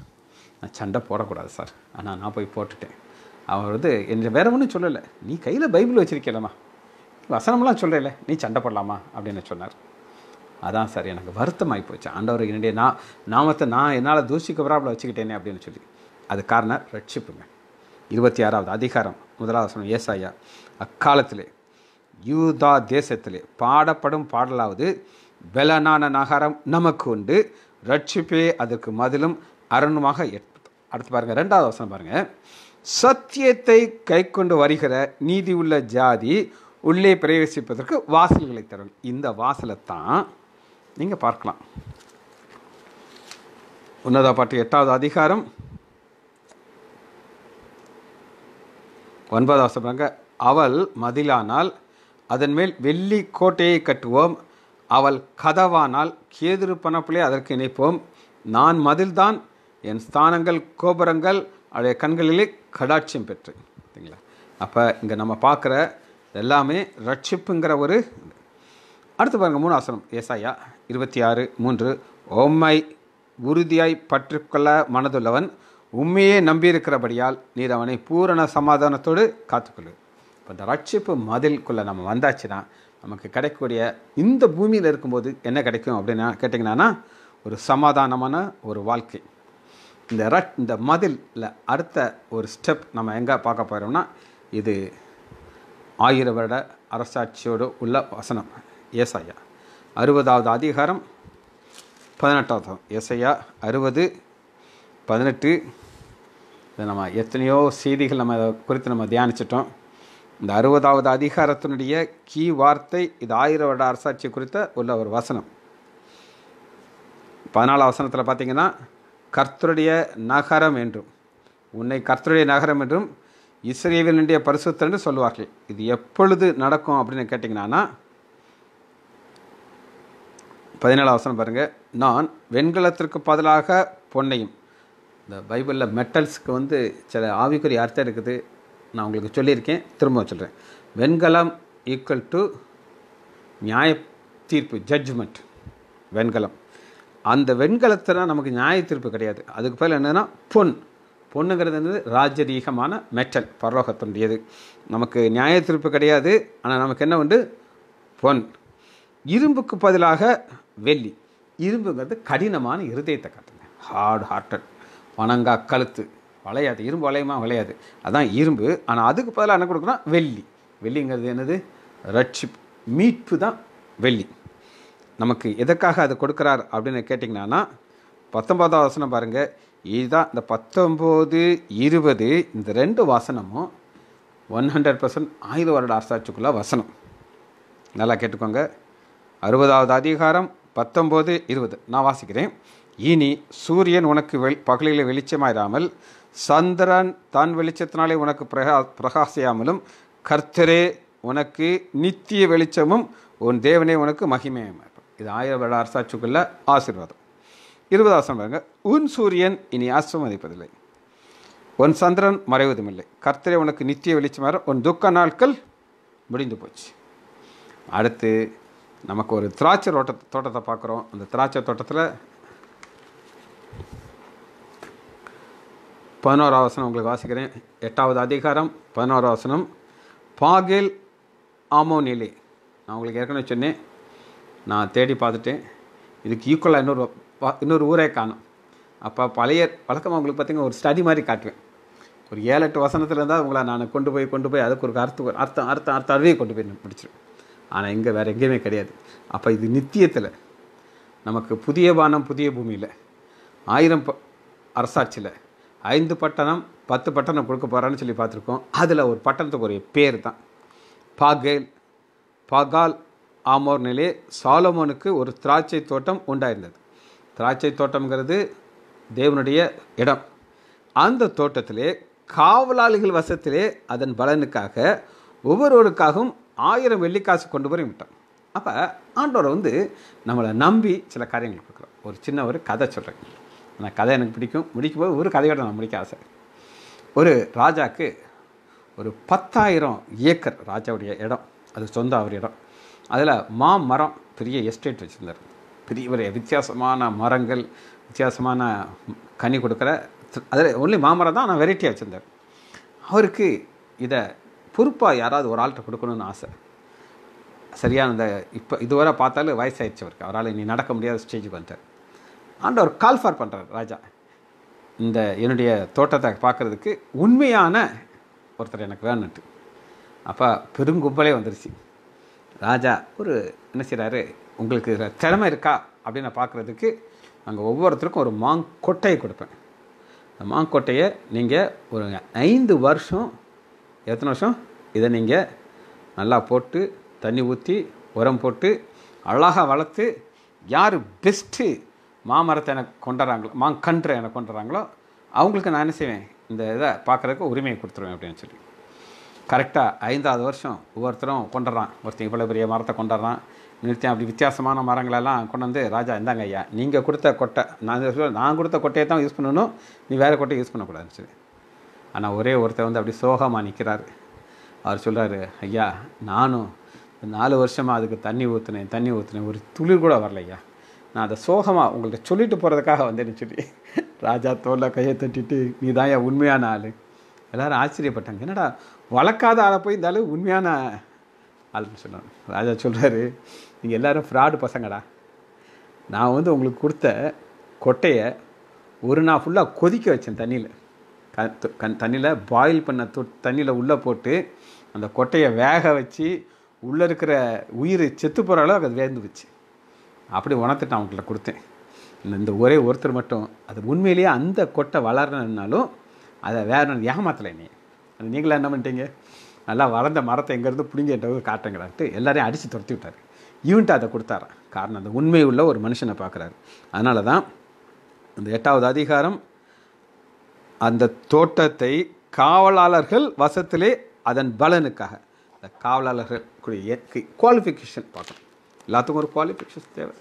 நான் சண்டை போடக்கூடாது சார் ஆனால் நான் போய் போட்டுட்டேன் அவன் வந்து என்ன வேறு ஒன்றும் சொல்லலை நீ கையில் பைபிள் வச்சுருக்கலாமா வசனமெலாம் சொல்லலை நீ சண்டை போடலாமா அப்படின்னு சொன்னார் அதான் சார் எனக்கு வருத்தமாகி போச்சு ஆண்டவர் என்னுடைய நான் நாமத்தை நான் என்னால் தூசிக்கப்புறாப்பில் வச்சுக்கிட்டேனே அப்படின்னு சொல்லி அது காரணம் ரட்சிப்புங்க இருபத்தி ஆறாவது அதிகாரம் முதலாவது சொன்ன ஏசாயா அக்காலத்திலே யூதா தேசத்திலே பாடப்படும் பாடலாவது வெலனான நகரம் நமக்கு உண்டு ரட்சிப்பே அதற்கு மதிலும் அரணுமாக அடுத்து பாருங்கள் ரெண்டாவது வசனம் பாருங்கள் சத்தியத்தை கை கொண்டு வருகிற நீதி உள்ள ஜாதி உள்ளே பிரவேசிப்பதற்கு வாசல்களை தரும் இந்த வாசலை தான் நீங்கள் பார்க்கலாம் உன்னதா பாட்டு எட்டாவது அதிகாரம் ஒன்பதாவது சொல்கிறாங்க அவள் மதிலானால் அதன் மேல் வெள்ளி கோட்டையை கட்டுவோம் அவள் கதவானால் கேதுரு பணப்பிலே அதற்கு இணைப்போம் நான் மதில்தான் என் ஸ்தானங்கள் கோபுரங்கள் அவளுடைய கண்களிலே கடாட்சியம் பெற்று சரிங்களா அப்போ இங்கே நம்ம பார்க்குற எல்லாமே ரட்சிப்புங்கிற ஒரு அடுத்து பாருங்கள் மூணு ஆசனம் ஏசாயா இருபத்தி ஆறு மூன்று ஓம்மை உறுதியாய் பற்றுக்கொள்ள மனதுள்ளவன் உண்மையே நம்பியிருக்கிறபடியால் நீர் அவனை பூரண சமாதானத்தோடு காத்துக்கொள்ளு இப்போ இந்த ரட்சிப்பு மதில்குள்ளே நம்ம வந்தாச்சுன்னா நமக்கு கிடைக்கக்கூடிய இந்த பூமியில் இருக்கும்போது என்ன கிடைக்கும் அப்படின்னா கேட்டிங்கன்னா ஒரு சமாதானமான ஒரு வாழ்க்கை இந்த ரட் இந்த மதிலில் அடுத்த ஒரு ஸ்டெப் நம்ம எங்கே பார்க்க போகிறோம்னா இது ஆயிரம் வருட அரசாட்சியோடு உள்ள வசனம் ஏசாயா அறுபதாவது அதிகாரம் பதினெட்டாவது எஸ்ஐயா அறுபது பதினெட்டு இதை நம்ம எத்தனையோ செய்திகள் நம்ம இதை குறித்து நம்ம தியானிச்சிட்டோம் இந்த அறுபதாவது அதிகாரத்தினுடைய கீ வார்த்தை இது ஆயிர வருட அரசாட்சி குறித்த உள்ள ஒரு வசனம் பதினாலாம் வசனத்தில் பார்த்தீங்கன்னா கர்த்தருடைய நகரம் என்றும் உன்னை கர்த்தருடைய நகரம் என்றும் இஸ்ரேவினுடைய பரிசுத்தன்று சொல்லுவார்கள் இது எப்பொழுது நடக்கும் அப்படின்னு கேட்டிங்கன்னா பதினேழாம் வசனம் பாருங்கள் நான் வெண்கலத்திற்கு பதிலாக பொன்னையும் இந்த பைபிளில் மெட்டல்ஸுக்கு வந்து சில ஆவிக்குரிய அர்த்தம் இருக்குது நான் உங்களுக்கு சொல்லியிருக்கேன் திரும்ப சொல்கிறேன் வெண்கலம் ஈக்குவல் டு நியாய தீர்ப்பு ஜட்ஜ்மெண்ட் வெண்கலம் அந்த வெண்கலத்தில் நமக்கு நியாய தீர்ப்பு கிடையாது அதுக்கு பதில் என்னென்னா பொன் பொண்ணுங்கிறது வந்து ராஜரீகமான மெட்டல் பரலோகத்தினுடையது நமக்கு நியாய தீர்ப்பு கிடையாது ஆனால் நமக்கு என்ன உண்டு பொன் இரும்புக்கு பதிலாக வெள்ளி இரும்புங்கிறது கடினமான இருதயத்தை காட்டுங்க ஹார்ட் ஹார்ட்டட் பனங்கா கழுத்து வளையாது இரும்பு வளையமாக வளையாது அதான் இரும்பு ஆனால் அதுக்கு பதிலாக என்ன கொடுக்கணும் வெள்ளி வெள்ளிங்கிறது என்னது ரட்சிப் மீட்பு தான் வெள்ளி நமக்கு எதற்காக அது கொடுக்குறார் அப்படின்னு கேட்டிங்கன்னா பத்தொம்பதாவது வசனம் பாருங்கள் இதுதான் இந்த பத்தொம்போது இருபது இந்த ரெண்டு வசனமும் ஒன் ஹண்ட்ரட் பர்சன்ட் ஆயுத வருட ஆசாட்சிக்குள்ளே வசனம் நல்லா கேட்டுக்கோங்க அறுபதாவது அதிகாரம் பத்தொம்போது இருபது நான் வாசிக்கிறேன் இனி சூரியன் உனக்கு வெ பகலில் வெளிச்சமாயிராமல் சந்திரன் தன் வெளிச்சத்தினாலே உனக்கு பிரகா பிரகாசியாமலும் கர்த்தரே உனக்கு நித்திய வெளிச்சமும் உன் தேவனே உனக்கு மகிமையும் இது ஆயிரம் வருட அரசாட்சிக்குள்ள ஆசீர்வாதம் ஆசிரம் பாருங்க உன் சூரியன் இனி ஆசிரமதிப்பதில்லை உன் சந்திரன் மறைவதும் இல்லை கர்த்தரே உனக்கு நித்திய வெளிச்சமாக உன் துக்க நாட்கள் முடிந்து போச்சு அடுத்து நமக்கு ஒரு திராட்சை தோட்டத்தை தோட்டத்தை பார்க்குறோம் அந்த திராட்சை தோட்டத்தில் பதினோராவது வசனம் உங்களுக்கு வாசிக்கிறேன் எட்டாவது அதிகாரம் பதினோராவது வசனம் பாகில் ஆமோனிலே நான் உங்களுக்கு ஏற்கனவே சொன்னேன் நான் தேடி பார்த்துட்டேன் இதுக்கு ஈக்குவலாக இன்னொரு இன்னொரு ஊரே காணும் அப்போ பழைய வழக்கமாக உங்களுக்கு பார்த்திங்கன்னா ஒரு ஸ்டடி மாதிரி காட்டுவேன் ஒரு ஏழு எட்டு வசனத்தில் இருந்தால் உங்களை நான் கொண்டு போய் கொண்டு போய் அதுக்கு ஒரு அர்த்தம் அர்த்தம் அர்த்தம் அர்த்தம் அறுவையை கொண்டு போய் முடிச்சிருவேன் ஆனால் எங்கே வேறு எங்கேயுமே கிடையாது அப்போ இது நித்தியத்தில் நமக்கு புதிய வானம் புதிய பூமியில் ஆயிரம் ப அரசாட்சியில் ஐந்து பட்டணம் பத்து பட்டணம் கொடுக்க போகிறான்னு சொல்லி பார்த்துருக்கோம் அதில் ஒரு பட்டணத்துக்கு ஒரு பேர் தான் பாகேல் பகால் ஆமோர் நிலையே சாலமோனுக்கு ஒரு திராட்சை தோட்டம் உண்டாயிருந்தது திராட்சை தோட்டம்ங்கிறது தேவனுடைய இடம் அந்த தோட்டத்திலே காவலாளிகள் வசத்திலே அதன் பலனுக்காக ஒவ்வொருவருக்காகவும் ஆயிரம் வெள்ளிக்காசு கொண்டு போய் விட்டான் அப்போ ஆண்டோரை வந்து நம்மளை நம்பி சில காரியங்கள் கொடுக்குறோம் ஒரு சின்ன ஒரு கதை சொல்கிறேன் ஆனால் கதை எனக்கு பிடிக்கும் முடிக்கும் போது ஒரு கதையோட நான் முடிக்க ஆசை ஒரு ராஜாவுக்கு ஒரு பத்தாயிரம் ஏக்கர் ராஜாவுடைய இடம் அது சொந்த அவர் இடம் அதில் மா மரம் பெரிய எஸ்டேட் வச்சுருந்தார் பெரிய ஒரு வித்தியாசமான மரங்கள் வித்தியாசமான கனி கொடுக்குற அதில் ஒன்லி மாமரம் தான் ஆனால் வெரைட்டியாக வச்சுருந்தார் அவருக்கு இதை பொறுப்பாக யாராவது ஒரு ஆள்கிட்ட கொடுக்கணும்னு ஆசை சரியான இந்த இப்போ இதுவரை பார்த்தாலும் வயசாயிடுச்சு அவருக்கு அவரால் இனி நடக்க முடியாத ஸ்டேஜுக்கு வந்துட்டார் ஆண்டவர் கால் ஃபார் பண்ணுறார் ராஜா இந்த என்னுடைய தோட்டத்தை பார்க்குறதுக்கு உண்மையான ஒருத்தர் எனக்கு வேணுன்ட்டு அப்போ பெருங்கும்பலே வந்துருச்சு ராஜா ஒரு என்ன செய்கிறாரு உங்களுக்கு திறமை இருக்கா அப்படின்னு பார்க்குறதுக்கு நாங்கள் ஒவ்வொருத்தருக்கும் ஒரு மாங்கொட்டையை கொடுப்பேன் அந்த மாங்கொட்டையை நீங்கள் ஒரு ஐந்து வருஷம் எத்தனை வருஷம் இதை நீங்கள் நல்லா போட்டு தண்ணி ஊற்றி உரம் போட்டு அழகாக வளர்த்து யார் பெஸ்ட்டு மாமரத்தை எனக்கு கொண்டுறாங்களோ கன்று எனக்கு கொண்டுறாங்களோ அவங்களுக்கு நான் என்ன செய்வேன் இந்த இதை பார்க்குறதுக்கு உரிமையை கொடுத்துருவேன் அப்படின்னு சொல்லி கரெக்டாக ஐந்தாவது வருஷம் ஒவ்வொருத்தரும் கொண்டுறான் ஒருத்தன் இவ்வளோ பெரிய மரத்தை கொண்டுறான் நிறுத்தி அப்படி வித்தியாசமான மரங்களெல்லாம் கொண்டு வந்து ராஜா இந்தாங்க ஐயா நீங்கள் கொடுத்த கொட்டை நான் நான் கொடுத்த கொட்டையை தான் யூஸ் பண்ணணும் நீ வேறு கொட்டையை யூஸ் பண்ணக்கூடாதுன்னு சொல்லி ஆனால் ஒரே ஒருத்தர் வந்து அப்படி சோகமாக நிற்கிறார் அவர் சொல்கிறாரு ஐயா நானும் நாலு வருஷமாக அதுக்கு தண்ணி ஊற்றுனேன் தண்ணி ஊற்றுனேன் ஒரு துளிர் கூட வரலையா நான் அதை சோகமாக உங்கள்கிட்ட சொல்லிட்டு போகிறதுக்காக வந்தேன்னு சொல்லி ராஜா தோல்ல கையை தட்டிட்டு நீ தான் என் உண்மையான ஆள் எல்லோரும் ஆச்சரியப்பட்டாங்க என்னடா வளர்க்காத ஆளை போய் இந்த ஆள் உண்மையான ஆள்னு சொன்னாங்க ராஜா சொல்கிறாரு நீங்கள் எல்லோரும் ஃப்ராடு பசங்கடா நான் வந்து உங்களுக்கு கொடுத்த கொட்டையை ஒரு நாள் ஃபுல்லாக கொதிக்க வச்சேன் தண்ணியில் கண் தண்ணியில் பாயில் பண்ண தொ தண்ணியில் உள்ளே போட்டு அந்த கொட்டையை வேக வச்சு உள்ளே இருக்கிற உயிர் செத்து போகிற அளவுக்கு அது வேந்து வச்சு அப்படி உணர்த்துட்டு அவங்கள கொடுத்தேன் இந்த ஒரே ஒருத்தர் மட்டும் அது உண்மையிலேயே அந்த கொட்டை வளரணுன்னாலும் அதை வேற ஏமாத்தலை நீ அது நீங்களாம் என்ன பண்ணிட்டீங்க நல்லா வளர்ந்த மரத்தை எங்கேருந்து பிடிங்கிட்ட காட்டுங்கிறான்ட்டு எல்லாரையும் அடித்து துரத்தி விட்டார் ஈவன்ட்டு அதை கொடுத்தாரான் காரணம் அந்த உண்மை உள்ள ஒரு மனுஷனை பார்க்குறாரு அதனால தான் அந்த எட்டாவது அதிகாரம் அந்த தோட்டத்தை காவலாளர்கள் வசத்திலே அதன் பலனுக்காக அந்த காவலாளர்கள் இயற்கை குவாலிஃபிகேஷன் பார்க்கணும் எல்லாத்துக்கும் ஒரு குவாலிஃபிகேஷன் தேவை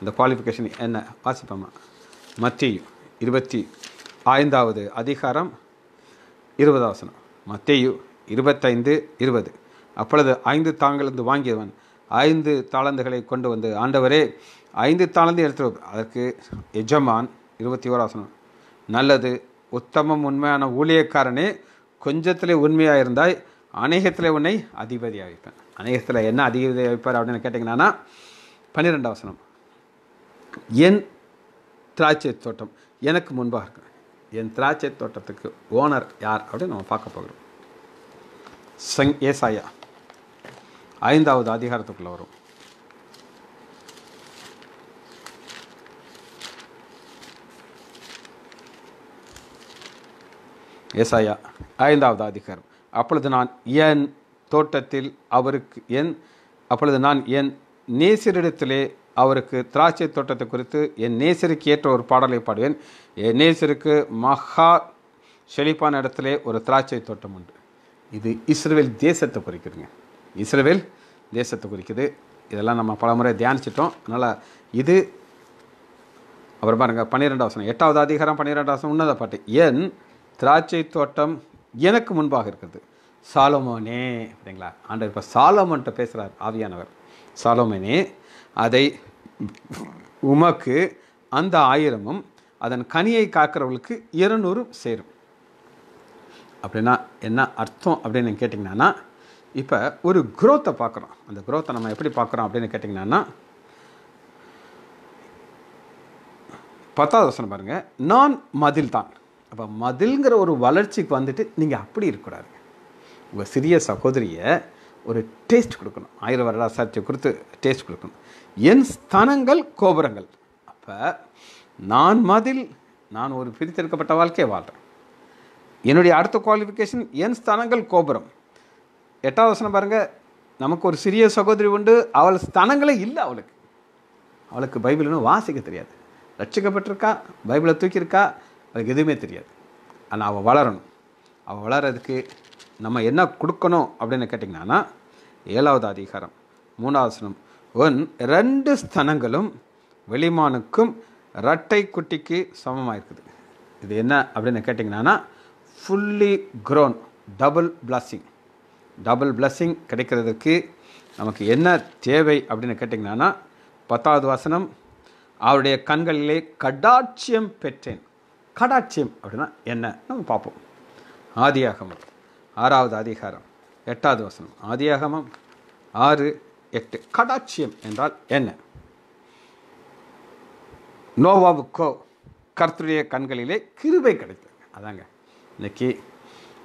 அந்த குவாலிஃபிகேஷன் என்ன வாசிப்போமா மத்தியும் இருபத்தி ஐந்தாவது அதிகாரம் இருபது வசனம் மத்தியு இருபத்தைந்து இருபது அப்பொழுது ஐந்து தாங்கிலிருந்து வாங்கியவன் ஐந்து தாளந்துகளை கொண்டு வந்து ஆண்டவரே ஐந்து தாளந்து எடுத்துருவார் அதற்கு எஜமான் இருபத்தி ஓராசனம் நல்லது உத்தமம் உண்மையான ஊழியக்காரனே கொஞ்சத்தில் உண்மையாக இருந்தால் அநேகத்தில் உன்னை அதிபதி வைப்பேன் அநேகத்தில் என்ன அதிபதி வைப்பார் அப்படின்னு கேட்டிங்கன்னா பன்னிரெண்டு அவசரம் என் திராட்சை தோட்டம் எனக்கு முன்பாக இருக்கிறேன் என் திராட்சை தோட்டத்துக்கு ஓனர் யார் அப்படின்னு நம்ம பார்க்க போகிறோம் சங் ஏசாயா ஐந்தாவது அதிகாரத்துக்குள்ளே வரும் ஏசாயா ஐந்தாவது அதிகாரம் அப்பொழுது நான் என் தோட்டத்தில் அவருக்கு என் அப்பொழுது நான் என் நேசரிடத்திலே அவருக்கு திராட்சை தோட்டத்தை குறித்து என் நேசருக்கு ஏற்ற ஒரு பாடலை பாடுவேன் என் நேசருக்கு மகா செழிப்பான இடத்துலே ஒரு திராட்சை தோட்டம் உண்டு இது இஸ்ரேல் தேசத்தை குறிக்குதுங்க இஸ்ரேல் தேசத்தை குறிக்குது இதெல்லாம் நம்ம முறை தியானிச்சிட்டோம் அதனால் இது அவர் பாருங்கள் பன்னிரெண்டாவது எட்டாவது அதிகாரம் பன்னிரெண்டாவது உன்னத பாட்டு என் திராட்சை தோட்டம் எனக்கு முன்பாக இருக்கிறது சாலமோனே அப்படிங்களா ஆண்டவர் இப்போ சாலோமன்ட்ட பேசுகிறார் ஆவியானவர் சாலோமனே அதை உமக்கு அந்த ஆயிரமும் அதன் கனியை காக்கிறவர்களுக்கு இருநூறு சேரும் அப்படின்னா என்ன அர்த்தம் அப்படின்னு கேட்டிங்கன்னா இப்போ ஒரு குரோத்தை பார்க்குறோம் அந்த குரோத்தை நம்ம எப்படி பார்க்குறோம் அப்படின்னு கேட்டிங்கன்னா பத்தாவது வசனம் பாருங்கள் நான் மதில் தான் அப்போ மதில்ங்கிற ஒரு வளர்ச்சிக்கு வந்துட்டு நீங்கள் அப்படி இருக்கக்கூடாதுங்க உங்கள் சிறிய சகோதரியை ஒரு டேஸ்ட் கொடுக்கணும் ஆயிர வரலாசாரத்தை கொடுத்து டேஸ்ட் கொடுக்கணும் என் ஸ்தனங்கள் கோபுரங்கள் அப்போ நான் மதில் நான் ஒரு பிரித்தெடுக்கப்பட்ட வாழ்க்கையை வாழ்கிறேன் என்னுடைய அடுத்த குவாலிஃபிகேஷன் என் ஸ்தனங்கள் கோபுரம் எட்டாவது வசனம் பாருங்கள் நமக்கு ஒரு சிறிய சகோதரி உண்டு அவள் ஸ்தனங்களே இல்லை அவளுக்கு அவளுக்கு பைபிள்னு வாசிக்க தெரியாது ரட்சிக்கப்பட்டிருக்கா பைபிளை தூக்கியிருக்கா அதுக்கு எதுவுமே தெரியாது ஆனால் அவள் வளரணும் அவள் வளர்கிறதுக்கு நம்ம என்ன கொடுக்கணும் அப்படின்னு கேட்டிங்கன்னா ஏழாவது அதிகாரம் மூணாவசனம் ஒன் ரெண்டு ஸ்தனங்களும் வெளிமானுக்கும் ரட்டை குட்டிக்கு சமமாக இருக்குது இது என்ன அப்படின்னு கேட்டிங்கன்னா fully grown double blessing double blessing கிடைக்கிறதுக்கு நமக்கு என்ன தேவை அப்படின்னு கேட்டிங்கன்னா பத்தாவது வசனம் அவருடைய கண்களிலே கடாட்சியம் பெற்றேன் கடாட்சியம் அப்படின்னா என்ன நம்ம பார்ப்போம் ஆதியாகமம் ஆறாவது அதிகாரம் எட்டாவது வசனம் ஆதியாகமம் ஆறு எட்டு கடாட்சியம் என்றால் என்ன நோவாவுக்கோ கர்த்தருடைய கண்களிலே கிருபை கிடைத்தாங்க அதாங்க இன்னைக்கு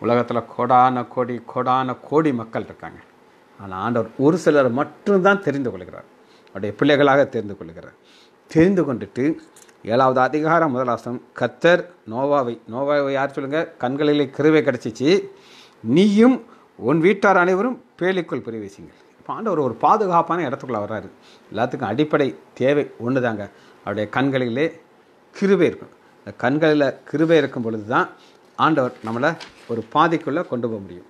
உலகத்தில் கோடான கோடி கோடான கோடி மக்கள் இருக்காங்க ஆனால் ஆண்டவர் ஒரு சிலர் மட்டும்தான் தெரிந்து கொள்கிறார் அவருடைய பிள்ளைகளாக தெரிந்து கொள்கிறார் தெரிந்து கொண்டுட்டு ஏழாவது அதிகாரம் முதலாசம் கத்தர் நோவாவை நோவாவை யார் சொல்லுங்கள் கண்களிலே கிருவை கிடச்சிச்சு நீயும் உன் வீட்டார் அனைவரும் பேலிக்குள் பிரிவேசிங்கள் இப்போ ஆண்டவர் ஒரு பாதுகாப்பான இடத்துக்குள்ளே வர்றாரு எல்லாத்துக்கும் அடிப்படை தேவை ஒன்று தாங்க அவருடைய கண்களிலே கிருவை இருக்கும் இந்த கண்களில் கிருவை இருக்கும் பொழுது தான் ஆண்டவர் நம்மளை ஒரு பாதிக்குள்ளே கொண்டு போக முடியும்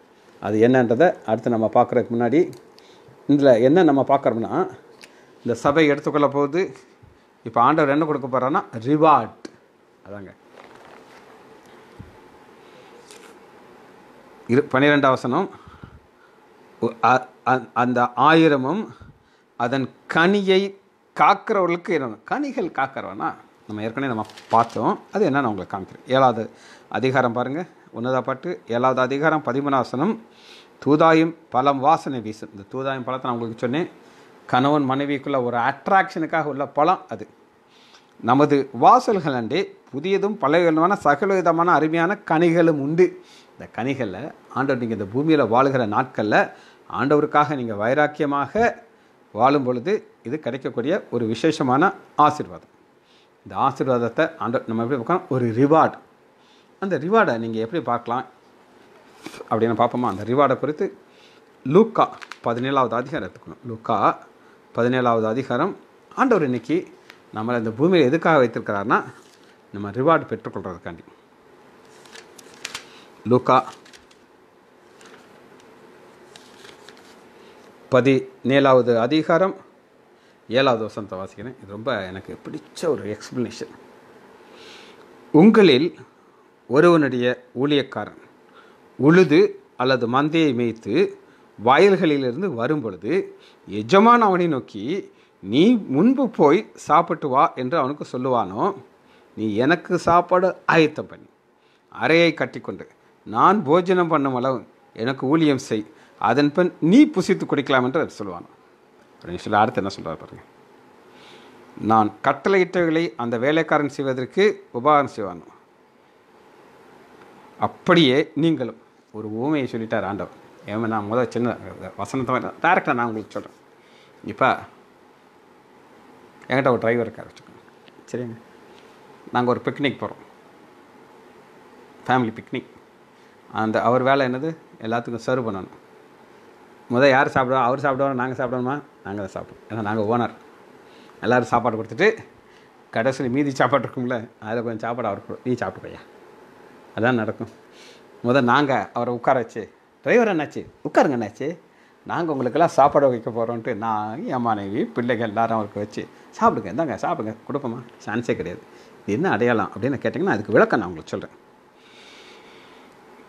அது என்னன்றதை அடுத்து நம்ம பார்க்குறதுக்கு முன்னாடி இதில் என்ன நம்ம பார்க்குறோம்னா இந்த சபை எடுத்துக்கொள்ள போகுது இப்போ ஆண்டவர் என்ன கொடுக்க போகிறான்னா ரிவார்ட் அதாங்க இரு பன்னிரெண்டாம் வசனம் அந்த ஆயிரமும் அதன் கனியை காக்கிறவர்களுக்கு என்ன கனிகள் காக்கிறவனா நம்ம ஏற்கனவே நம்ம பார்த்தோம் அது என்னென்னு உங்களுக்கு காமிக்கிறேன் ஏழாவது அதிகாரம் பாருங்கள் உன்னதாக பாட்டு ஏழாவது அதிகாரம் பதிமூணாசனம் தூதாயும் பழம் வாசனை வீசும் இந்த தூதாயும் பழத்தை நான் உங்களுக்கு சொன்னேன் கணவன் மனைவிக்குள்ள ஒரு அட்ராக்ஷனுக்காக உள்ள பழம் அது நமது வாசல்கள் அண்டு புதியதும் பழைய விதமான சகல விதமான அருமையான கனிகளும் உண்டு இந்த கனிகளில் ஆண்டவர் நீங்கள் இந்த பூமியில் வாழுகிற நாட்களில் ஆண்டவருக்காக நீங்கள் வைராக்கியமாக வாழும் பொழுது இது கிடைக்கக்கூடிய ஒரு விசேஷமான ஆசிர்வாதம் இந்த ஆசீர்வாதத்தை ஆண்டவர் நம்ம எப்படி பார்க்கலாம் ஒரு ரிவார்டு அந்த ரிவார்டை நீங்கள் எப்படி பார்க்கலாம் அப்படின்னு பார்ப்போமா அந்த ரிவார்டை குறித்து லூக்கா பதினேழாவது அதிகாரம் எடுத்துக்கணும் லூக்கா பதினேழாவது அதிகாரம் ஆண்டவர் இன்னைக்கு நம்மளை இந்த பூமியில் எதுக்காக வைத்திருக்கிறாருன்னா நம்ம ரிவார்டு பெற்றுக்கொள்கிறதுக்காண்டி லூக்கா பதினேழாவது அதிகாரம் ஏழாவது வசனத்தை வாசிக்கிறேன் இது ரொம்ப எனக்கு பிடிச்ச ஒரு எக்ஸ்பிளனேஷன் உங்களில் ஒருவனுடைய ஊழியக்காரன் உழுது அல்லது மந்தையை மேய்த்து வயல்களிலிருந்து வரும்பொழுது எஜமான் அவனை நோக்கி நீ முன்பு போய் சாப்பிட்டு வா என்று அவனுக்கு சொல்லுவானோ நீ எனக்கு சாப்பாடு ஆயத்தம் பண்ணி அறையை கட்டிக்கொண்டு நான் போஜனம் பண்ணும் அளவு எனக்கு ஊழியம் செய் அதன் பின் நீ புசித்து குடிக்கலாம் என்று அவர் சொல்லுவானோ அப்படின்னு சொல்லி அடுத்து என்ன சொல்கிறார் பாருங்கள் நான் கட்டளையிட்டவர்களை அந்த வேலைக்காரன் செய்வதற்கு உபகாரம் செய்வானோ அப்படியே நீங்களும் ஒரு ஊமையை சொல்லிட்டார் ஆண்டவர் ஏமா நான் முதல் சின்ன வசனத்தை டேரக்டாக நான் உங்களுக்கு சொல்கிறேன் இப்போ என்கிட்ட ஒரு டிரைவர் இருக்கார் வச்சுக்கோங்க சரிங்க நாங்கள் ஒரு பிக்னிக் போகிறோம் ஃபேமிலி பிக்னிக் அந்த அவர் வேலை என்னது எல்லாத்துக்கும் சர்வ் பண்ணணும் முதல் யார் சாப்பிடுவோம் அவர் சாப்பிடுவோம் நாங்கள் சாப்பிடணுமா நாங்கள் தான் சாப்பிடுவோம் ஏன்னா நாங்கள் ஓனர் எல்லோரும் சாப்பாடு கொடுத்துட்டு கடைசியில் மீதி சாப்பாடு இருக்கும்ல அதில் கொஞ்சம் சாப்பாடு அவருக்கு நீ சாப்பிட்டுக்கோயா அதான் நடக்கும் முதல் நாங்கள் அவரை உட்கார வச்சு டிரைவர் என்னாச்சு உட்காருங்க என்னாச்சு நாங்கள் உங்களுக்கெல்லாம் சாப்பாடு வைக்க போகிறோன்ட்டு நான் என் மனைவி பிள்ளைகள் எல்லாரும் அவருக்கு வச்சு சாப்பிடுங்க இந்தாங்க சாப்பிடுங்க கொடுப்போமா சான்ஸே கிடையாது இது என்ன அடையாளம் அப்படின்னு கேட்டிங்கன்னா அதுக்கு விளக்கம் நான் உங்களுக்கு சொல்கிறேன்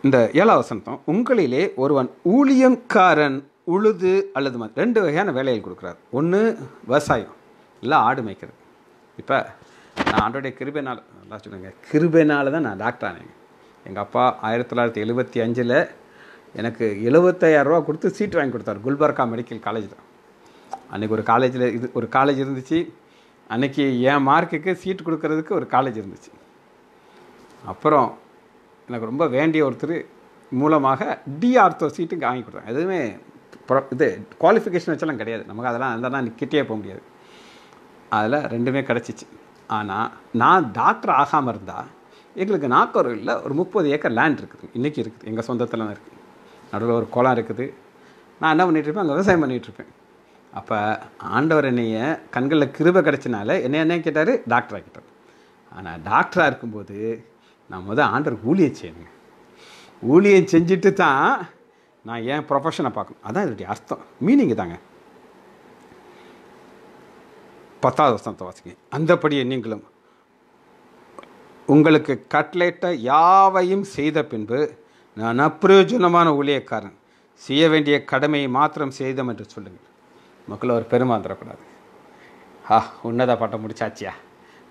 இந்த ஏழாவது வசந்தம் உங்களிலே ஒருவன் ஊழியங்காரன் உழுது அல்லது மாதிரி ரெண்டு வகையான வேலைகள் கொடுக்குறார் ஒன்று விவசாயம் இல்லை ஆடு மேய்க்கிறது இப்போ நான் ஆண்டோடைய கிருபைனால் நல்லா சொல்லுங்கள் நாள் தான் நான் டாக்டர் ஆனேங்க எங்கள் அப்பா ஆயிரத்தி தொள்ளாயிரத்தி எழுபத்தி அஞ்சில் எனக்கு எழுபத்தாயிரரூவா கொடுத்து சீட் வாங்கி கொடுத்தார் குல்பர்கா மெடிக்கல் காலேஜ் தான் அன்றைக்கி ஒரு காலேஜில் இது ஒரு காலேஜ் இருந்துச்சு அன்றைக்கி என் மார்க்குக்கு சீட் கொடுக்கறதுக்கு ஒரு காலேஜ் இருந்துச்சு அப்புறம் எனக்கு ரொம்ப வேண்டிய ஒருத்தர் மூலமாக டிஆர்த்தோ சீட்டு வாங்கி கொடுத்தாங்க எதுவுமே இது குவாலிஃபிகேஷன் வச்செல்லாம் கிடையாது நமக்கு அதெல்லாம் அதெல்லாம் கிட்டே போக முடியாது அதில் ரெண்டுமே கிடச்சிச்சு ஆனால் நான் டாக்டர் ஆகாமல் இருந்தால் எங்களுக்கு நாக்கூரில் ஒரு முப்பது ஏக்கர் லேண்ட் இருக்குது இன்றைக்கி இருக்குது எங்கள் சொந்தத்தில் இருக்குது நடுவில் ஒரு குளம் இருக்குது நான் என்ன பண்ணிகிட்ருப்பேன் அங்கே விவசாயம் பண்ணிகிட்ருப்பேன் அப்போ ஆண்டவர் என்னைய கண்களில் கிருப கிடச்சினால என்ன என்ன கேட்டார் டாக்டர் ஆகிட்டார் ஆனால் டாக்டராக இருக்கும்போது நான் முதல் ஆண்டவர் ஊழியம் செய்யணுங்க ஊழியம் செஞ்சுட்டு தான் நான் ஏன் ப்ரொஃபஷனை பார்க்கணும் அதான் இதனுடைய அர்த்தம் மீனிங்கு தாங்க பத்தாவது வருஷத்தை வாசிங்க அந்தபடியே நீங்களும் உங்களுக்கு கட்லேட்டை யாவையும் செய்த பின்பு நான் அப்பிரயோஜனமான ஊழியக்காரன் செய்ய வேண்டிய கடமையை மாத்திரம் செய்தோம் என்று சொல்லுங்கள் மக்கள் அவர் பெருமாந்துடக்கூடாது ஆ உன்னதாக பட்டம் முடிச்சாச்சியா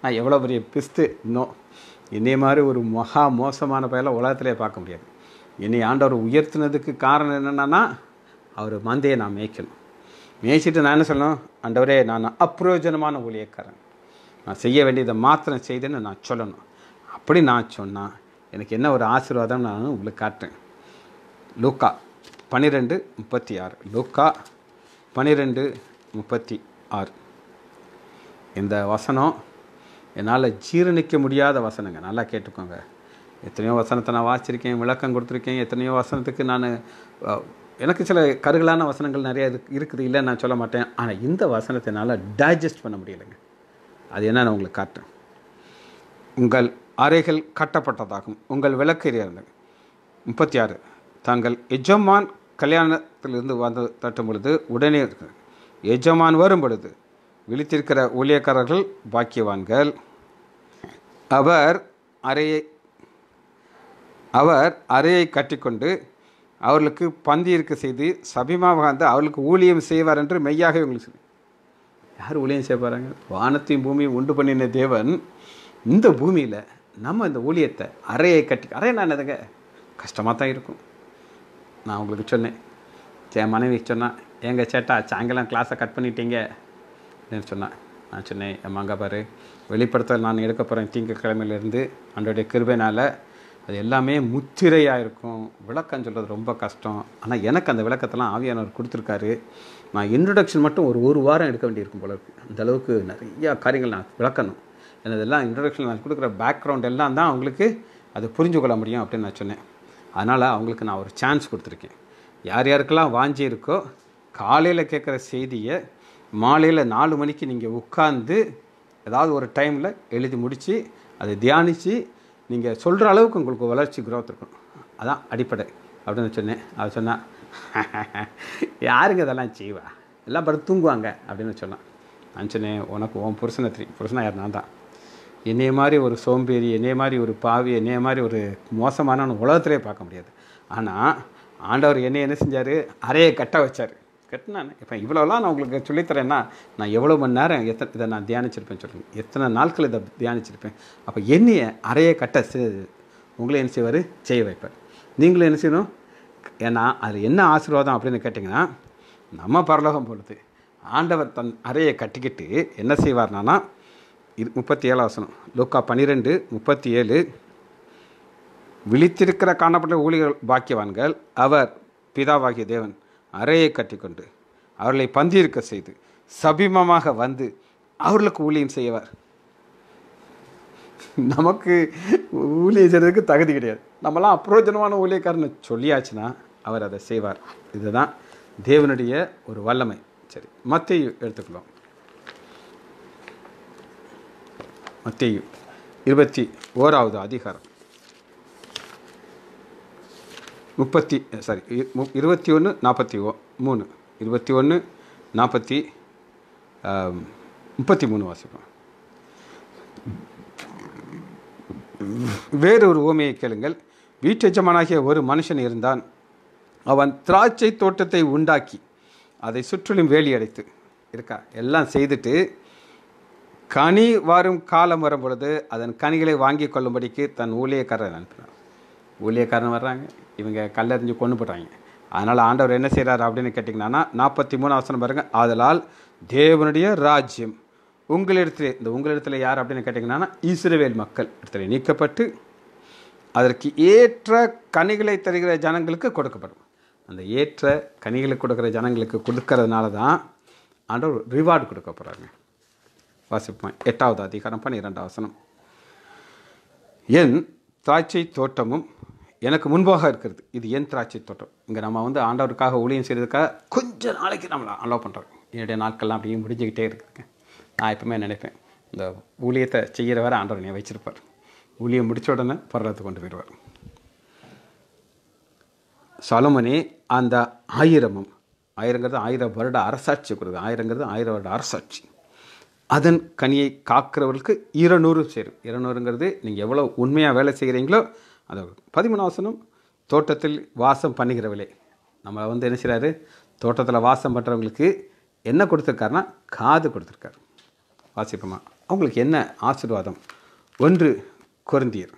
நான் எவ்வளோ பெரிய பிஸ்து இன்னும் என்னைய மாதிரி ஒரு மகா மோசமான பயில உலகத்திலே பார்க்க முடியாது என்னை ஆண்டவர் உயர்த்தினதுக்கு காரணம் என்னென்னா அவர் மந்தையை நான் மேய்க்கணும் மேய்ச்சிட்டு நான் என்ன சொல்லணும் ஆண்டவரே நான் அப்பிரயோஜனமான ஊழியக்காரன் நான் செய்ய வேண்டியதை மாத்திரம் செய்தேன்னு நான் சொல்லணும் அப்படி நான் சொன்னால் எனக்கு என்ன ஒரு ஆசீர்வாதம் நான் உங்களுக்கு காட்டுறேன் லூக்கா பன்னிரெண்டு முப்பத்தி ஆறு லூக்கா பன்னிரெண்டு முப்பத்தி ஆறு இந்த வசனம் என்னால் ஜீரணிக்க முடியாத வசனங்க நல்லா கேட்டுக்கோங்க எத்தனையோ வசனத்தை நான் வாசிச்சிருக்கேன் விளக்கம் கொடுத்துருக்கேன் எத்தனையோ வசனத்துக்கு நான் எனக்கு சில கருகலான வசனங்கள் நிறையா இருக்குது இல்லை நான் சொல்ல மாட்டேன் ஆனால் இந்த வசனத்தை என்னால் டைஜஸ்ட் பண்ண முடியலைங்க அது என்ன நான் உங்களுக்கு காட்டுறேன் உங்கள் அறைகள் கட்டப்பட்டதாகும் உங்கள் விளக்கறியர்கள் முப்பத்தி ஆறு தாங்கள் எஜமான் கல்யாணத்திலிருந்து வந்து தட்டும் பொழுது உடனே இருக்கிறது எஜமான் வரும் பொழுது விழித்திருக்கிற ஊழியக்காரர்கள் பாக்கியவான்கள் அவர் அறையை அவர் அறையை கட்டிக்கொண்டு அவர்களுக்கு பந்தி இருக்க செய்து சபிமாக வந்து அவர்களுக்கு ஊழியம் செய்வார் என்று மெய்யாக இவங்களுக்கு சொல்லி யார் ஊழியம் செய்வாராங்க வானத்தையும் பூமியும் உண்டு பண்ணின தேவன் இந்த பூமியில் நம்ம இந்த ஊழியத்தை அறையை கட்டி அறையை நான் எதுங்க கஷ்டமாக தான் இருக்கும் நான் உங்களுக்கு சொன்னேன் என் மனைவி சொன்னான் எங்கள் சேட்டா சாயங்காலம் கிளாஸை கட் பண்ணிட்டீங்க அப்படின்னு சொன்னேன் நான் சொன்னேன் என் எம்மாங்க பாரு வெளிப்படத்தை நான் எடுக்க போகிறேன் திங்கக்கிழமையிலேருந்து அன்றைய கிருபைனால் அது எல்லாமே முத்திரையாக இருக்கும் விளக்கம் சொல்கிறது ரொம்ப கஷ்டம் ஆனால் எனக்கு அந்த விளக்கத்தெல்லாம் ஆவியானவர் கொடுத்துருக்காரு நான் இன்ட்ரடக்ஷன் மட்டும் ஒரு ஒரு வாரம் எடுக்க வேண்டியிருக்கும் போல இருக்குது அந்தளவுக்கு நிறையா காரியங்கள் நான் விளக்கணும் இதெல்லாம் இன்ட்ரடக்ஷன் நான் கொடுக்குற பேக்ரவுண்ட் எல்லாம் தான் அவங்களுக்கு அதை புரிஞ்சு கொள்ள முடியும் அப்படின்னு நான் சொன்னேன் அதனால் அவங்களுக்கு நான் ஒரு சான்ஸ் கொடுத்துருக்கேன் யார் யாருக்கெல்லாம் வாஞ்சி இருக்கோ காலையில் கேட்குற செய்தியை மாலையில் நாலு மணிக்கு நீங்கள் உட்காந்து ஏதாவது ஒரு டைமில் எழுதி முடித்து அதை தியானித்து நீங்கள் சொல்கிற அளவுக்கு உங்களுக்கு வளர்ச்சி குரோத் இருக்கணும் அதான் அடிப்படை அப்படின்னு சொன்னேன் அவர் சொன்னால் யாருங்க இதெல்லாம் செய்வா எல்லாம் படம் தூங்குவாங்க அப்படின்னு சொன்னான் நான் சொன்னேன் உனக்கு உன் புருஷனை தெரியும் புருஷனாக யார் நான் தான் என்னைய மாதிரி ஒரு சோம்பேறி என்னைய மாதிரி ஒரு பாவி என்னைய மாதிரி ஒரு மோசமான உலகத்திலே பார்க்க முடியாது ஆனால் ஆண்டவர் என்ன என்ன செஞ்சார் அறையை கட்ட வச்சார் கட்டினான் இப்போ இவ்வளோலாம் நான் உங்களுக்கு சொல்லித்தரேன்னா நான் எவ்வளோ மணி நேரம் எத்தனை இதை நான் தியானிச்சிருப்பேன் சொல்லுங்கள் எத்தனை நாட்கள் இதை தியானிச்சிருப்பேன் அப்போ என்னைய அறையை கட்ட உங்களை என்ன செய்வார் செய்ய வைப்பார் நீங்களும் என்ன செய்யணும் ஏன்னா அது என்ன ஆசீர்வாதம் அப்படின்னு கேட்டிங்கன்னா நம்ம பரலோகம் பொழுது ஆண்டவர் தன் அறையை கட்டிக்கிட்டு என்ன செய்வார்னா இது முப்பத்தி ஏழு வசனம் லூக்கா பன்னிரெண்டு முப்பத்தி ஏழு விழித்திருக்கிற காணப்பட்ட ஊழியர்கள் பாக்கியவான்கள் அவர் பிதாவாகிய தேவன் அறையை கட்டிக்கொண்டு அவர்களை பந்தியிருக்க செய்து சபிமமாக வந்து அவர்களுக்கு ஊழியம் செய்வார் நமக்கு ஊழியம் செய்கிறதுக்கு தகுதி கிடையாது நம்மளாம் அப்ரோஜனமான ஊழியக்காரன்னு சொல்லியாச்சுன்னா அவர் அதை செய்வார் இதுதான் தேவனுடைய ஒரு வல்லமை சரி மத்திய எடுத்துக்கலாம் மத்திய இருபத்தி ஓராவது அதிகாரம் முப்பத்தி சாரி இருபத்தி ஒன்று நாற்பத்தி ஓ மூணு இருபத்தி ஒன்று நாற்பத்தி முப்பத்தி மூணு வாசிப்போம் வேறொரு ஓமையை கேளுங்கள் வீட்டெஜமானாகிய ஒரு மனுஷன் இருந்தான் அவன் திராட்சை தோட்டத்தை உண்டாக்கி அதை சுற்றிலும் வேலி அடைத்து இருக்கா எல்லாம் செய்துட்டு கனி வரும் காலம் வரும் பொழுது அதன் கனிகளை வாங்கி கொள்ளும்படிக்கு தன் ஊழியக்காரர் அனுப்பினார் ஊழியக்காரன் வர்றாங்க இவங்க கல்லறிஞ்சு கொண்டு போடுறாங்க அதனால் ஆண்டவர் என்ன செய்கிறார் அப்படின்னு கேட்டிங்கன்னா நாற்பத்தி மூணு அவசரம் பாருங்கள் அதனால் தேவனுடைய ராஜ்யம் உங்களிடத்தில் இந்த உங்களிடத்தில் யார் அப்படின்னு கேட்டிங்கன்னா இஸ்ரேவேல் மக்கள் இடத்துல நீக்கப்பட்டு அதற்கு ஏற்ற கனிகளை தருகிற ஜனங்களுக்கு கொடுக்கப்படும் அந்த ஏற்ற கனிகளை கொடுக்குற ஜனங்களுக்கு கொடுக்கறதுனால தான் ஆண்டவர் ரிவார்டு கொடுக்க போகிறாங்க வாசிப்போம் எட்டாவது அதிகாரம் பன்னிரெண்டு வசனம் என் திராட்சை தோட்டமும் எனக்கு முன்பாக இருக்கிறது இது என் திராட்சை தோட்டம் இங்கே நம்ம வந்து ஆண்டவருக்காக ஊழியம் செய்கிறதுக்காக கொஞ்ச நாளைக்கு நம்மளை அலோவ் பண்ணுறோம் என்னுடைய நாட்கள்லாம் அப்படியே முடிஞ்சுக்கிட்டே இருக்குதுங்க நான் எப்பவுமே நினைப்பேன் இந்த ஊழியத்தை செய்கிற வரை ஆண்டவர் என்னை வச்சுருப்பார் ஊழியம் முடித்த உடனே பரலத்தை கொண்டு போயிடுவார் சலமனே அந்த ஆயிரமும் ஆயிரங்கிறது ஆயிரம் வருட அரசாட்சி கொடுக்குது ஆயிரங்கிறது ஆயிரம் வருட அரசாட்சி அதன் கனியை காக்கிறவர்களுக்கு இருநூறு சேரும் இருநூறுங்கிறது நீங்கள் எவ்வளோ உண்மையாக வேலை செய்கிறீங்களோ அதை பதிமூணாவசனம் தோட்டத்தில் வாசம் பண்ணுகிறவளே நம்மளை வந்து என்ன செய்கிறாரு தோட்டத்தில் வாசம் பண்ணுறவங்களுக்கு என்ன கொடுத்துருக்காருன்னா காது கொடுத்துருக்காரு வாசிப்போமா அவங்களுக்கு என்ன ஆசீர்வாதம் ஒன்று குருந்தியர்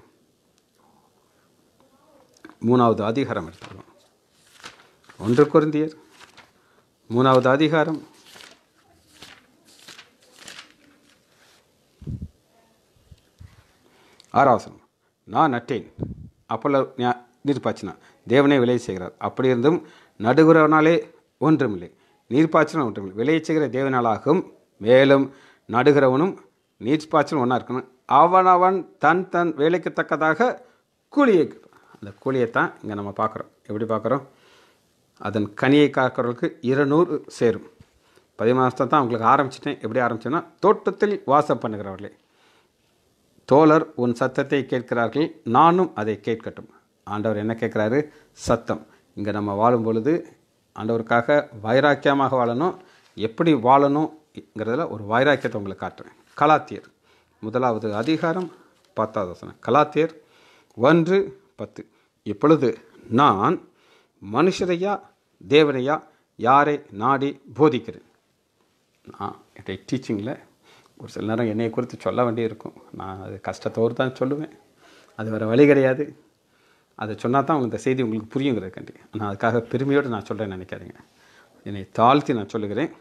மூணாவது அதிகாரம் எடுத்துக்கணும் ஒன்று குருந்தியர் மூணாவது அதிகாரம் ஆறாவசனம் நான் நட்டேன் நீர் நீர்ப்பாய்ச்சினா தேவனே விளைய செய்கிறார் அப்படி இருந்தும் நடுகிறவனாலே ஒன்றுமில்லை நீர்ப்பாய்ச்சலும் ஒன்றுமில்லை விளைய செய்கிற தேவனாலாகும் மேலும் நடுகிறவனும் நீர்ப்பாய்ச்சலும் ஒன்றா இருக்கணும் அவன் அவன் தன் தன் வேலைக்கு தக்கதாக கூலியை அந்த கூலியைத்தான் இங்கே நம்ம பார்க்குறோம் எப்படி பார்க்குறோம் அதன் கனியை காக்கிறவர்களுக்கு இருநூறு சேரும் பதிமூணு வருஷத்தை தான் அவங்களுக்கு ஆரம்பிச்சிட்டேன் எப்படி ஆரம்பிச்சேன்னா தோட்டத்தில் வாசம் பண்ணுகிறவர்களே தோழர் உன் சத்தத்தை கேட்கிறார்கள் நானும் அதை கேட்கட்டும் ஆண்டவர் என்ன கேட்குறாரு சத்தம் இங்கே நம்ம வாழும் பொழுது ஆண்டவருக்காக வைராக்கியமாக வாழணும் எப்படி வாழணுங்கிறதுல ஒரு வைராக்கியத்தை உங்களுக்கு காட்டுறேன் கலாத்தியர் முதலாவது அதிகாரம் பத்தாவது வசனம் கலாத்தியர் ஒன்று பத்து இப்பொழுது நான் மனுஷரையா தேவனையா யாரை நாடி போதிக்கிறேன் நான் என்னுடைய டீச்சிங்கில் ஒரு சில நேரம் என்னையை குறித்து சொல்ல வேண்டியிருக்கும் நான் அது கஷ்டத்தோடு தான் சொல்லுவேன் அது வேறு வழி கிடையாது அதை சொன்னால் தான் இந்த செய்தி உங்களுக்கு புரியுங்கிறதுக்காண்டி நான் அதுக்காக பெருமையோடு நான் சொல்கிறேன் நினைக்காதீங்க என்னை தாழ்த்தி நான் சொல்லுகிறேன்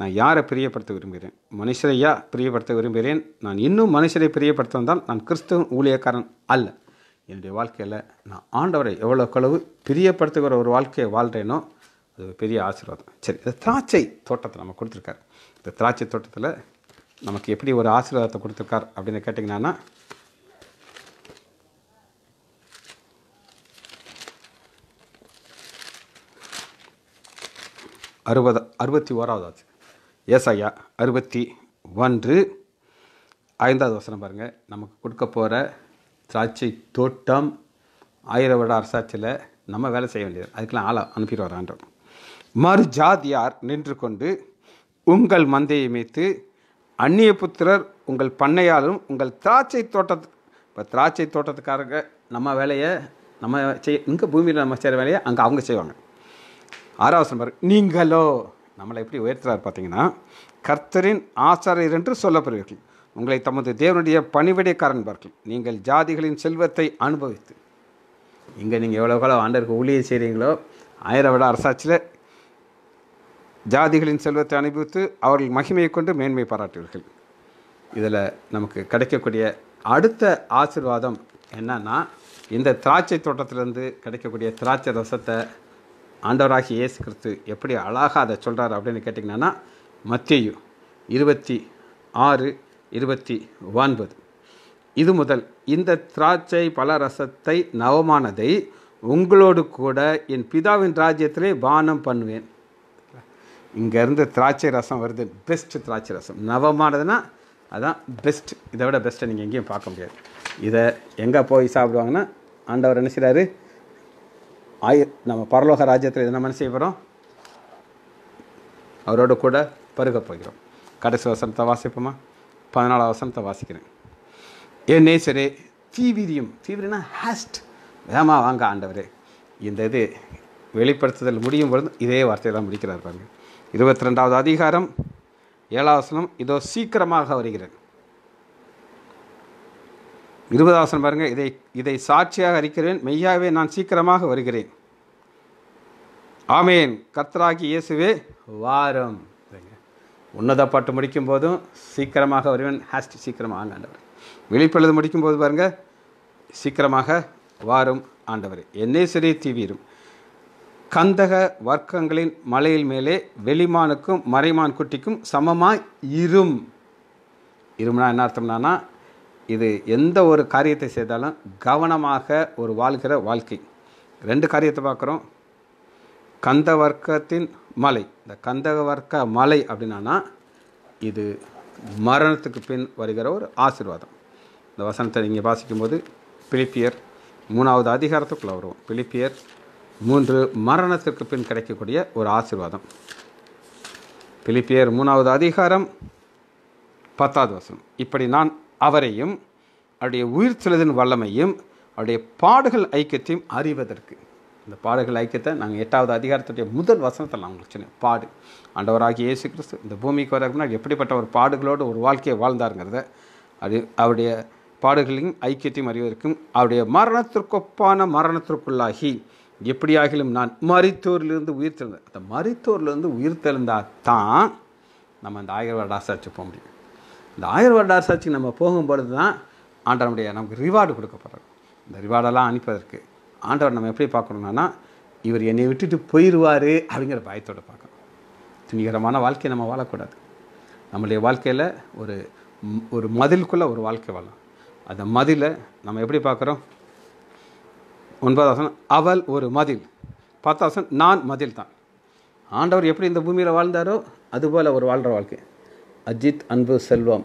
நான் யாரை பிரியப்படுத்த விரும்புகிறேன் மனுஷரையா பிரியப்படுத்த விரும்புகிறேன் நான் இன்னும் மனுஷரை பிரியப்படுத்த வந்தால் நான் கிறிஸ்துவ ஊழியக்காரன் அல்ல என்னுடைய வாழ்க்கையில் நான் ஆண்டவரை எவ்வளோக்களவு பிரியப்படுத்துகிற ஒரு வாழ்க்கையை வாழ்கிறேனோ அது பெரிய ஆசீர்வாதம் சரி இந்த திராட்சை தோட்டத்தை நம்ம கொடுத்துருக்காரு இந்த திராட்சை தோட்டத்தில் நமக்கு எப்படி ஒரு ஆசீர்வாதத்தை கொடுத்துருக்கார் அப்படின்னு கேட்டிங்கன்னா அறுபது அறுபத்தி ஓராவது ஆச்சு எஸ் ஐயா அறுபத்தி ஒன்று ஐந்தாவது வசனம் பாருங்கள் நமக்கு கொடுக்க போகிற திராட்சை தோட்டம் ஆயிரம் வருட அரசாட்சியில் நம்ம வேலை செய்ய வேண்டியது அதுக்கெல்லாம் ஆளை அனுப்பிடுவார் ஆண்டோம் மறு ஜாதியார் நின்று கொண்டு உங்கள் மந்தையை மீத்து அந்நிய புத்திரர் உங்கள் பண்ணையாலும் உங்கள் திராட்சை தோட்டத்து இப்போ திராட்சை தோட்டத்துக்காரங்க நம்ம வேலையை நம்ம செய்ய இங்கே பூமியில் நம்ம செய்கிற வேலையை அங்கே அவங்க செய்வாங்க ஆறாவது பாருங்க நீங்களோ நம்மளை எப்படி உயர்த்துறாரு பார்த்தீங்கன்னா கர்த்தரின் ஆசாரியர் என்று சொல்லப்படுவீர்கள் உங்களை தமது தேவனுடைய பணிவிடைக்காரன்பார்கள் நீங்கள் ஜாதிகளின் செல்வத்தை அனுபவித்து இங்கே நீங்கள் எவ்வளோ காலம் ஆண்டருக்கு ஊழியர் செய்கிறீங்களோ ஆயிரம் விட அரசாட்சியில் ஜாதிகளின் செல்வத்தை அனுபவித்து அவர்கள் மகிமையை கொண்டு மேன்மை பாராட்டுவீர்கள் இதில் நமக்கு கிடைக்கக்கூடிய அடுத்த ஆசிர்வாதம் என்னன்னா இந்த திராட்சை தோட்டத்திலேருந்து கிடைக்கக்கூடிய திராட்சை ரசத்தை ஆண்டவராகி இயேசு கிறிஸ்து எப்படி அழகாக அதை சொல்கிறார் அப்படின்னு கேட்டிங்கன்னா மத்தியு இருபத்தி ஆறு இருபத்தி ஒன்பது இது முதல் இந்த திராட்சை பல ரசத்தை நவமானதை உங்களோடு கூட என் பிதாவின் ராஜ்யத்திலே பானம் பண்ணுவேன் இங்கேருந்து திராட்சை ரசம் வருது பெஸ்ட்டு திராட்சை ரசம் நவமானதுன்னா அதுதான் பெஸ்ட் இதை விட பெஸ்ட்டை நீங்கள் எங்கேயும் பார்க்க முடியாது இதை எங்கே போய் சாப்பிடுவாங்கன்னா ஆண்டவர் என்ன செய்கிறாரு ஆயு நம்ம பரலோக ராஜ்யத்தில் என்ன மனசு செய்கிறோம் அவரோட கூட பருக போகிறோம் கடைசி வசனத்தை வாசிப்போமா பதினாலாம் வசனத்தை வாசிக்கிறேன் என் நேச்சரே தீவிரியம் தீவிரம்னா ஹாஸ்ட் வேமா வாங்க ஆண்டவரே இந்த இது வெளிப்படுத்துதல் முடியும் பொழுது இதே வார்த்தையை தான் முடிக்கிறார் பாருங்கள் இருபத்தி ரெண்டாவது அதிகாரம் ஏழாவசனம் இதோ சீக்கிரமாக வருகிறது இருபதாவசனம் பாருங்கள் இதை இதை சாட்சியாக அறிக்கிறேன் மெய்யாவே நான் சீக்கிரமாக வருகிறேன் ஆமேன் கர்த்தராகி இயேசுவே வாரம் உன்னத பாட்டு முடிக்கும் போதும் சீக்கிரமாக வருவேன் ஹாஸ்ட் சீக்கிரமாக ஆண்டவர் விழிப்பெழுது முடிக்கும் போது பாருங்கள் சீக்கிரமாக வாரும் ஆண்டவர் என்னே சிறை தீவிரும் கந்தக வர்க்கங்களின் மலையில் மேலே வெளிமானுக்கும் மறைமான் குட்டிக்கும் சமமாக இரும் இரும்னா என்ன அர்த்தம்னா இது எந்த ஒரு காரியத்தை செய்தாலும் கவனமாக ஒரு வாழ்கிற வாழ்க்கை ரெண்டு காரியத்தை பார்க்குறோம் கந்த வர்க்கத்தின் மலை இந்த கந்தக வர்க்க மலை அப்படின்னா இது மரணத்துக்கு பின் வருகிற ஒரு ஆசிர்வாதம் இந்த வசனத்தை நீங்கள் வாசிக்கும்போது பிலிப்பியர் மூணாவது அதிகாரத்துக்குள்ளே வருவோம் பிலிப்பியர் மூன்று மரணத்திற்கு பின் கிடைக்கக்கூடிய ஒரு ஆசிர்வாதம் பிலிப்பியர் மூணாவது அதிகாரம் பத்தாவது வசனம் இப்படி நான் அவரையும் அவருடைய உயிர் சிலதின் வல்லமையும் அவருடைய பாடுகள் ஐக்கியத்தையும் அறிவதற்கு இந்த பாடுகள் ஐக்கியத்தை நாங்கள் எட்டாவது அதிகாரத்துடைய முதல் வசனத்தில் நான் உங்களுக்கு சொன்னேன் பாடு ஆண்டவராகி இயேசு கிறிஸ்து இந்த பூமிக்கு வரக்கு முன்னாடி எப்படிப்பட்ட ஒரு பாடுகளோடு ஒரு வாழ்க்கையை வாழ்ந்தாருங்கிறத அது அவருடைய பாடுகளையும் ஐக்கியத்தையும் அறிவதற்கும் அவருடைய மரணத்திற்கொப்பான மரணத்திற்குள்ளாகி எப்படியாகிலும் நான் மருத்துவரிலிருந்து உயிர் தெழுந்தேன் அந்த மருத்துவர்லேருந்து உயிர் தெழுந்தால் தான் நம்ம அந்த ஆயிரம் வருட ஆசாட்சி போக முடியும் இந்த ஆயிரம் வருட நம்ம போகும்பொழுது தான் ஆண்டவனுடைய நமக்கு ரிவார்டு கொடுக்கப்படுறது இந்த ரிவார்டெல்லாம் அனுப்பதற்கு ஆண்டவர் நம்ம எப்படி பார்க்கணுன்னா இவர் என்னை விட்டுட்டு போயிடுவார் அப்படிங்கிற பயத்தோடு பார்க்கணும் துணிகரமான வாழ்க்கையை நம்ம வாழக்கூடாது நம்மளுடைய வாழ்க்கையில் ஒரு ஒரு மதிலுக்குள்ளே ஒரு வாழ்க்கை வாழலாம் அந்த மதிலை நம்ம எப்படி பார்க்குறோம் ஒன்பதாம் அவள் ஒரு மதில் பத்தாம் நான் மதில் தான் ஆண்டவர் எப்படி இந்த பூமியில் வாழ்ந்தாரோ அதுபோல் ஒரு வாழ்கிற வாழ்க்கை அஜித் அன்பு செல்வம்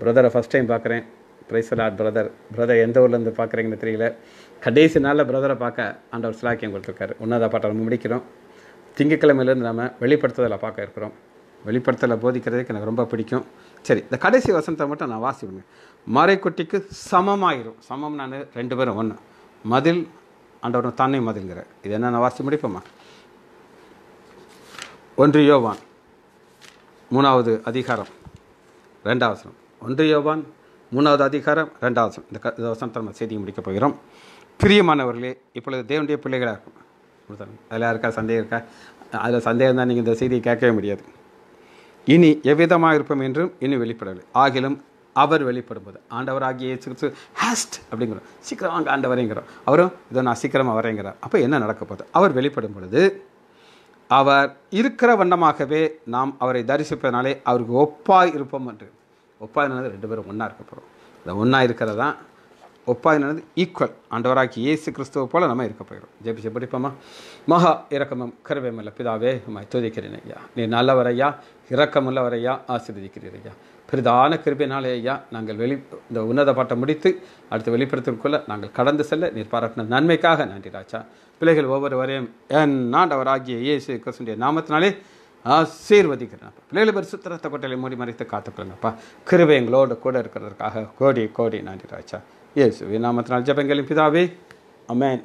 பிரதரை ஃபஸ்ட் டைம் பார்க்குறேன் பிரைசலாட் பிரதர் பிரதர் எந்த ஊர்லேருந்து பார்க்குறீங்கன்னு தெரியல கடைசி நாளில் பிரதரை பார்க்க ஆண்டவர் சிலாக்கியம் கொடுத்துருக்காரு ஒன்றாவது பாட்டை நம்ம முடிக்கிறோம் திங்கக்கிழமையிலேருந்து நம்ம வெளிப்படுத்துதலை பார்க்க இருக்கிறோம் வெளிப்படுத்தலை போதிக்கிறதுக்கு எனக்கு ரொம்ப பிடிக்கும் சரி இந்த கடைசி வசனத்தை மட்டும் நான் வாசிப்பேன் மறைக்குட்டிக்கு சமமாயிரும் சமம் நான் ரெண்டு பேரும் ஒன்று மதில் ஆண்டவர் தன்னை மதில்கிற இது என்னென்ன வாசி முடிப்போம்மா ஒன்று யோவான் மூணாவது அதிகாரம் ரெண்டாவசனம் ஒன்று யோவான் மூணாவது அதிகாரம் ரெண்டாவது இந்த க இந்த வசனத்தை நம்ம செய்தி முடிக்கப் போகிறோம் பிரியமானவர்களே இப்பொழுது தேவனுடைய பிள்ளைகளாக இருக்கும் அதில் யாருக்கா சந்தேகம் இருக்கா அதில் சந்தேகம் தான் நீங்கள் இந்த செய்தியை கேட்கவே முடியாது இனி எவ்விதமாக இருப்போம் என்றும் இனி வெளிப்படவில்லை ஆகிலும் அவர் வெளிப்படும் போது ஆண்டவர் ஆகிய கிறிஸ்து ஹாஸ்ட் அப்படிங்கிறோம் சீக்கிரம் வாங்க ஆண்டவரைங்கிறோம் அவரும் இதோ நான் சீக்கிரமாக வரேங்கிறார் அப்போ என்ன நடக்க போகுது அவர் வெளிப்படும் பொழுது அவர் இருக்கிற வண்ணமாகவே நாம் அவரை தரிசிப்பதனாலே அவருக்கு ஒப்பாய் இருப்போம் என்று ஒப்பாய் நடந்தது ரெண்டு பேரும் ஒன்றா இருக்க போகிறோம் இந்த ஒன்றா இருக்கிறது தான் ஒப்பாய் நடந்தது ஈக்குவல் ஆண்டவராக்கி இயேசு கிறிஸ்துவ போல் நம்ம இருக்க போயிடும் ஜெபிச்சு படிப்போமா மகா இரக்கமம் கருவேமல்ல பிதாவே நம்ம துதிக்கிறேன் ஐயா நீ நல்லவரையா இரக்கமுள்ளவரையா ஆசீர்வதிக்கிறீர் ஐயா பெரிதான கிருபினாலேயா நாங்கள் வெளி இந்த உன்னத பாட்டை முடித்து அடுத்து வெளிப்படுத்திற்குள்ள நாங்கள் கடந்து செல்ல நீர் பாராட்டின நன்மைக்காக நன்றி ராஜா பிள்ளைகள் ஒவ்வொருவரையும் என் நாண்டவர் ஆகிய இயேசு கிருஷ்ணனுடைய நாமத்தினாலே பிள்ளைகள் பெரு பரிசுத்தரத்த கொட்டையில மூடி மறைத்து காத்துக்கிறேங்கப்பா கிருபை எங்களோடு கூட இருக்கிறதுக்காக கோடி கோடி நன்றி ராஜா இயேசு நாமத்தினால் ஜபங்களின் பிதாவே அமேன்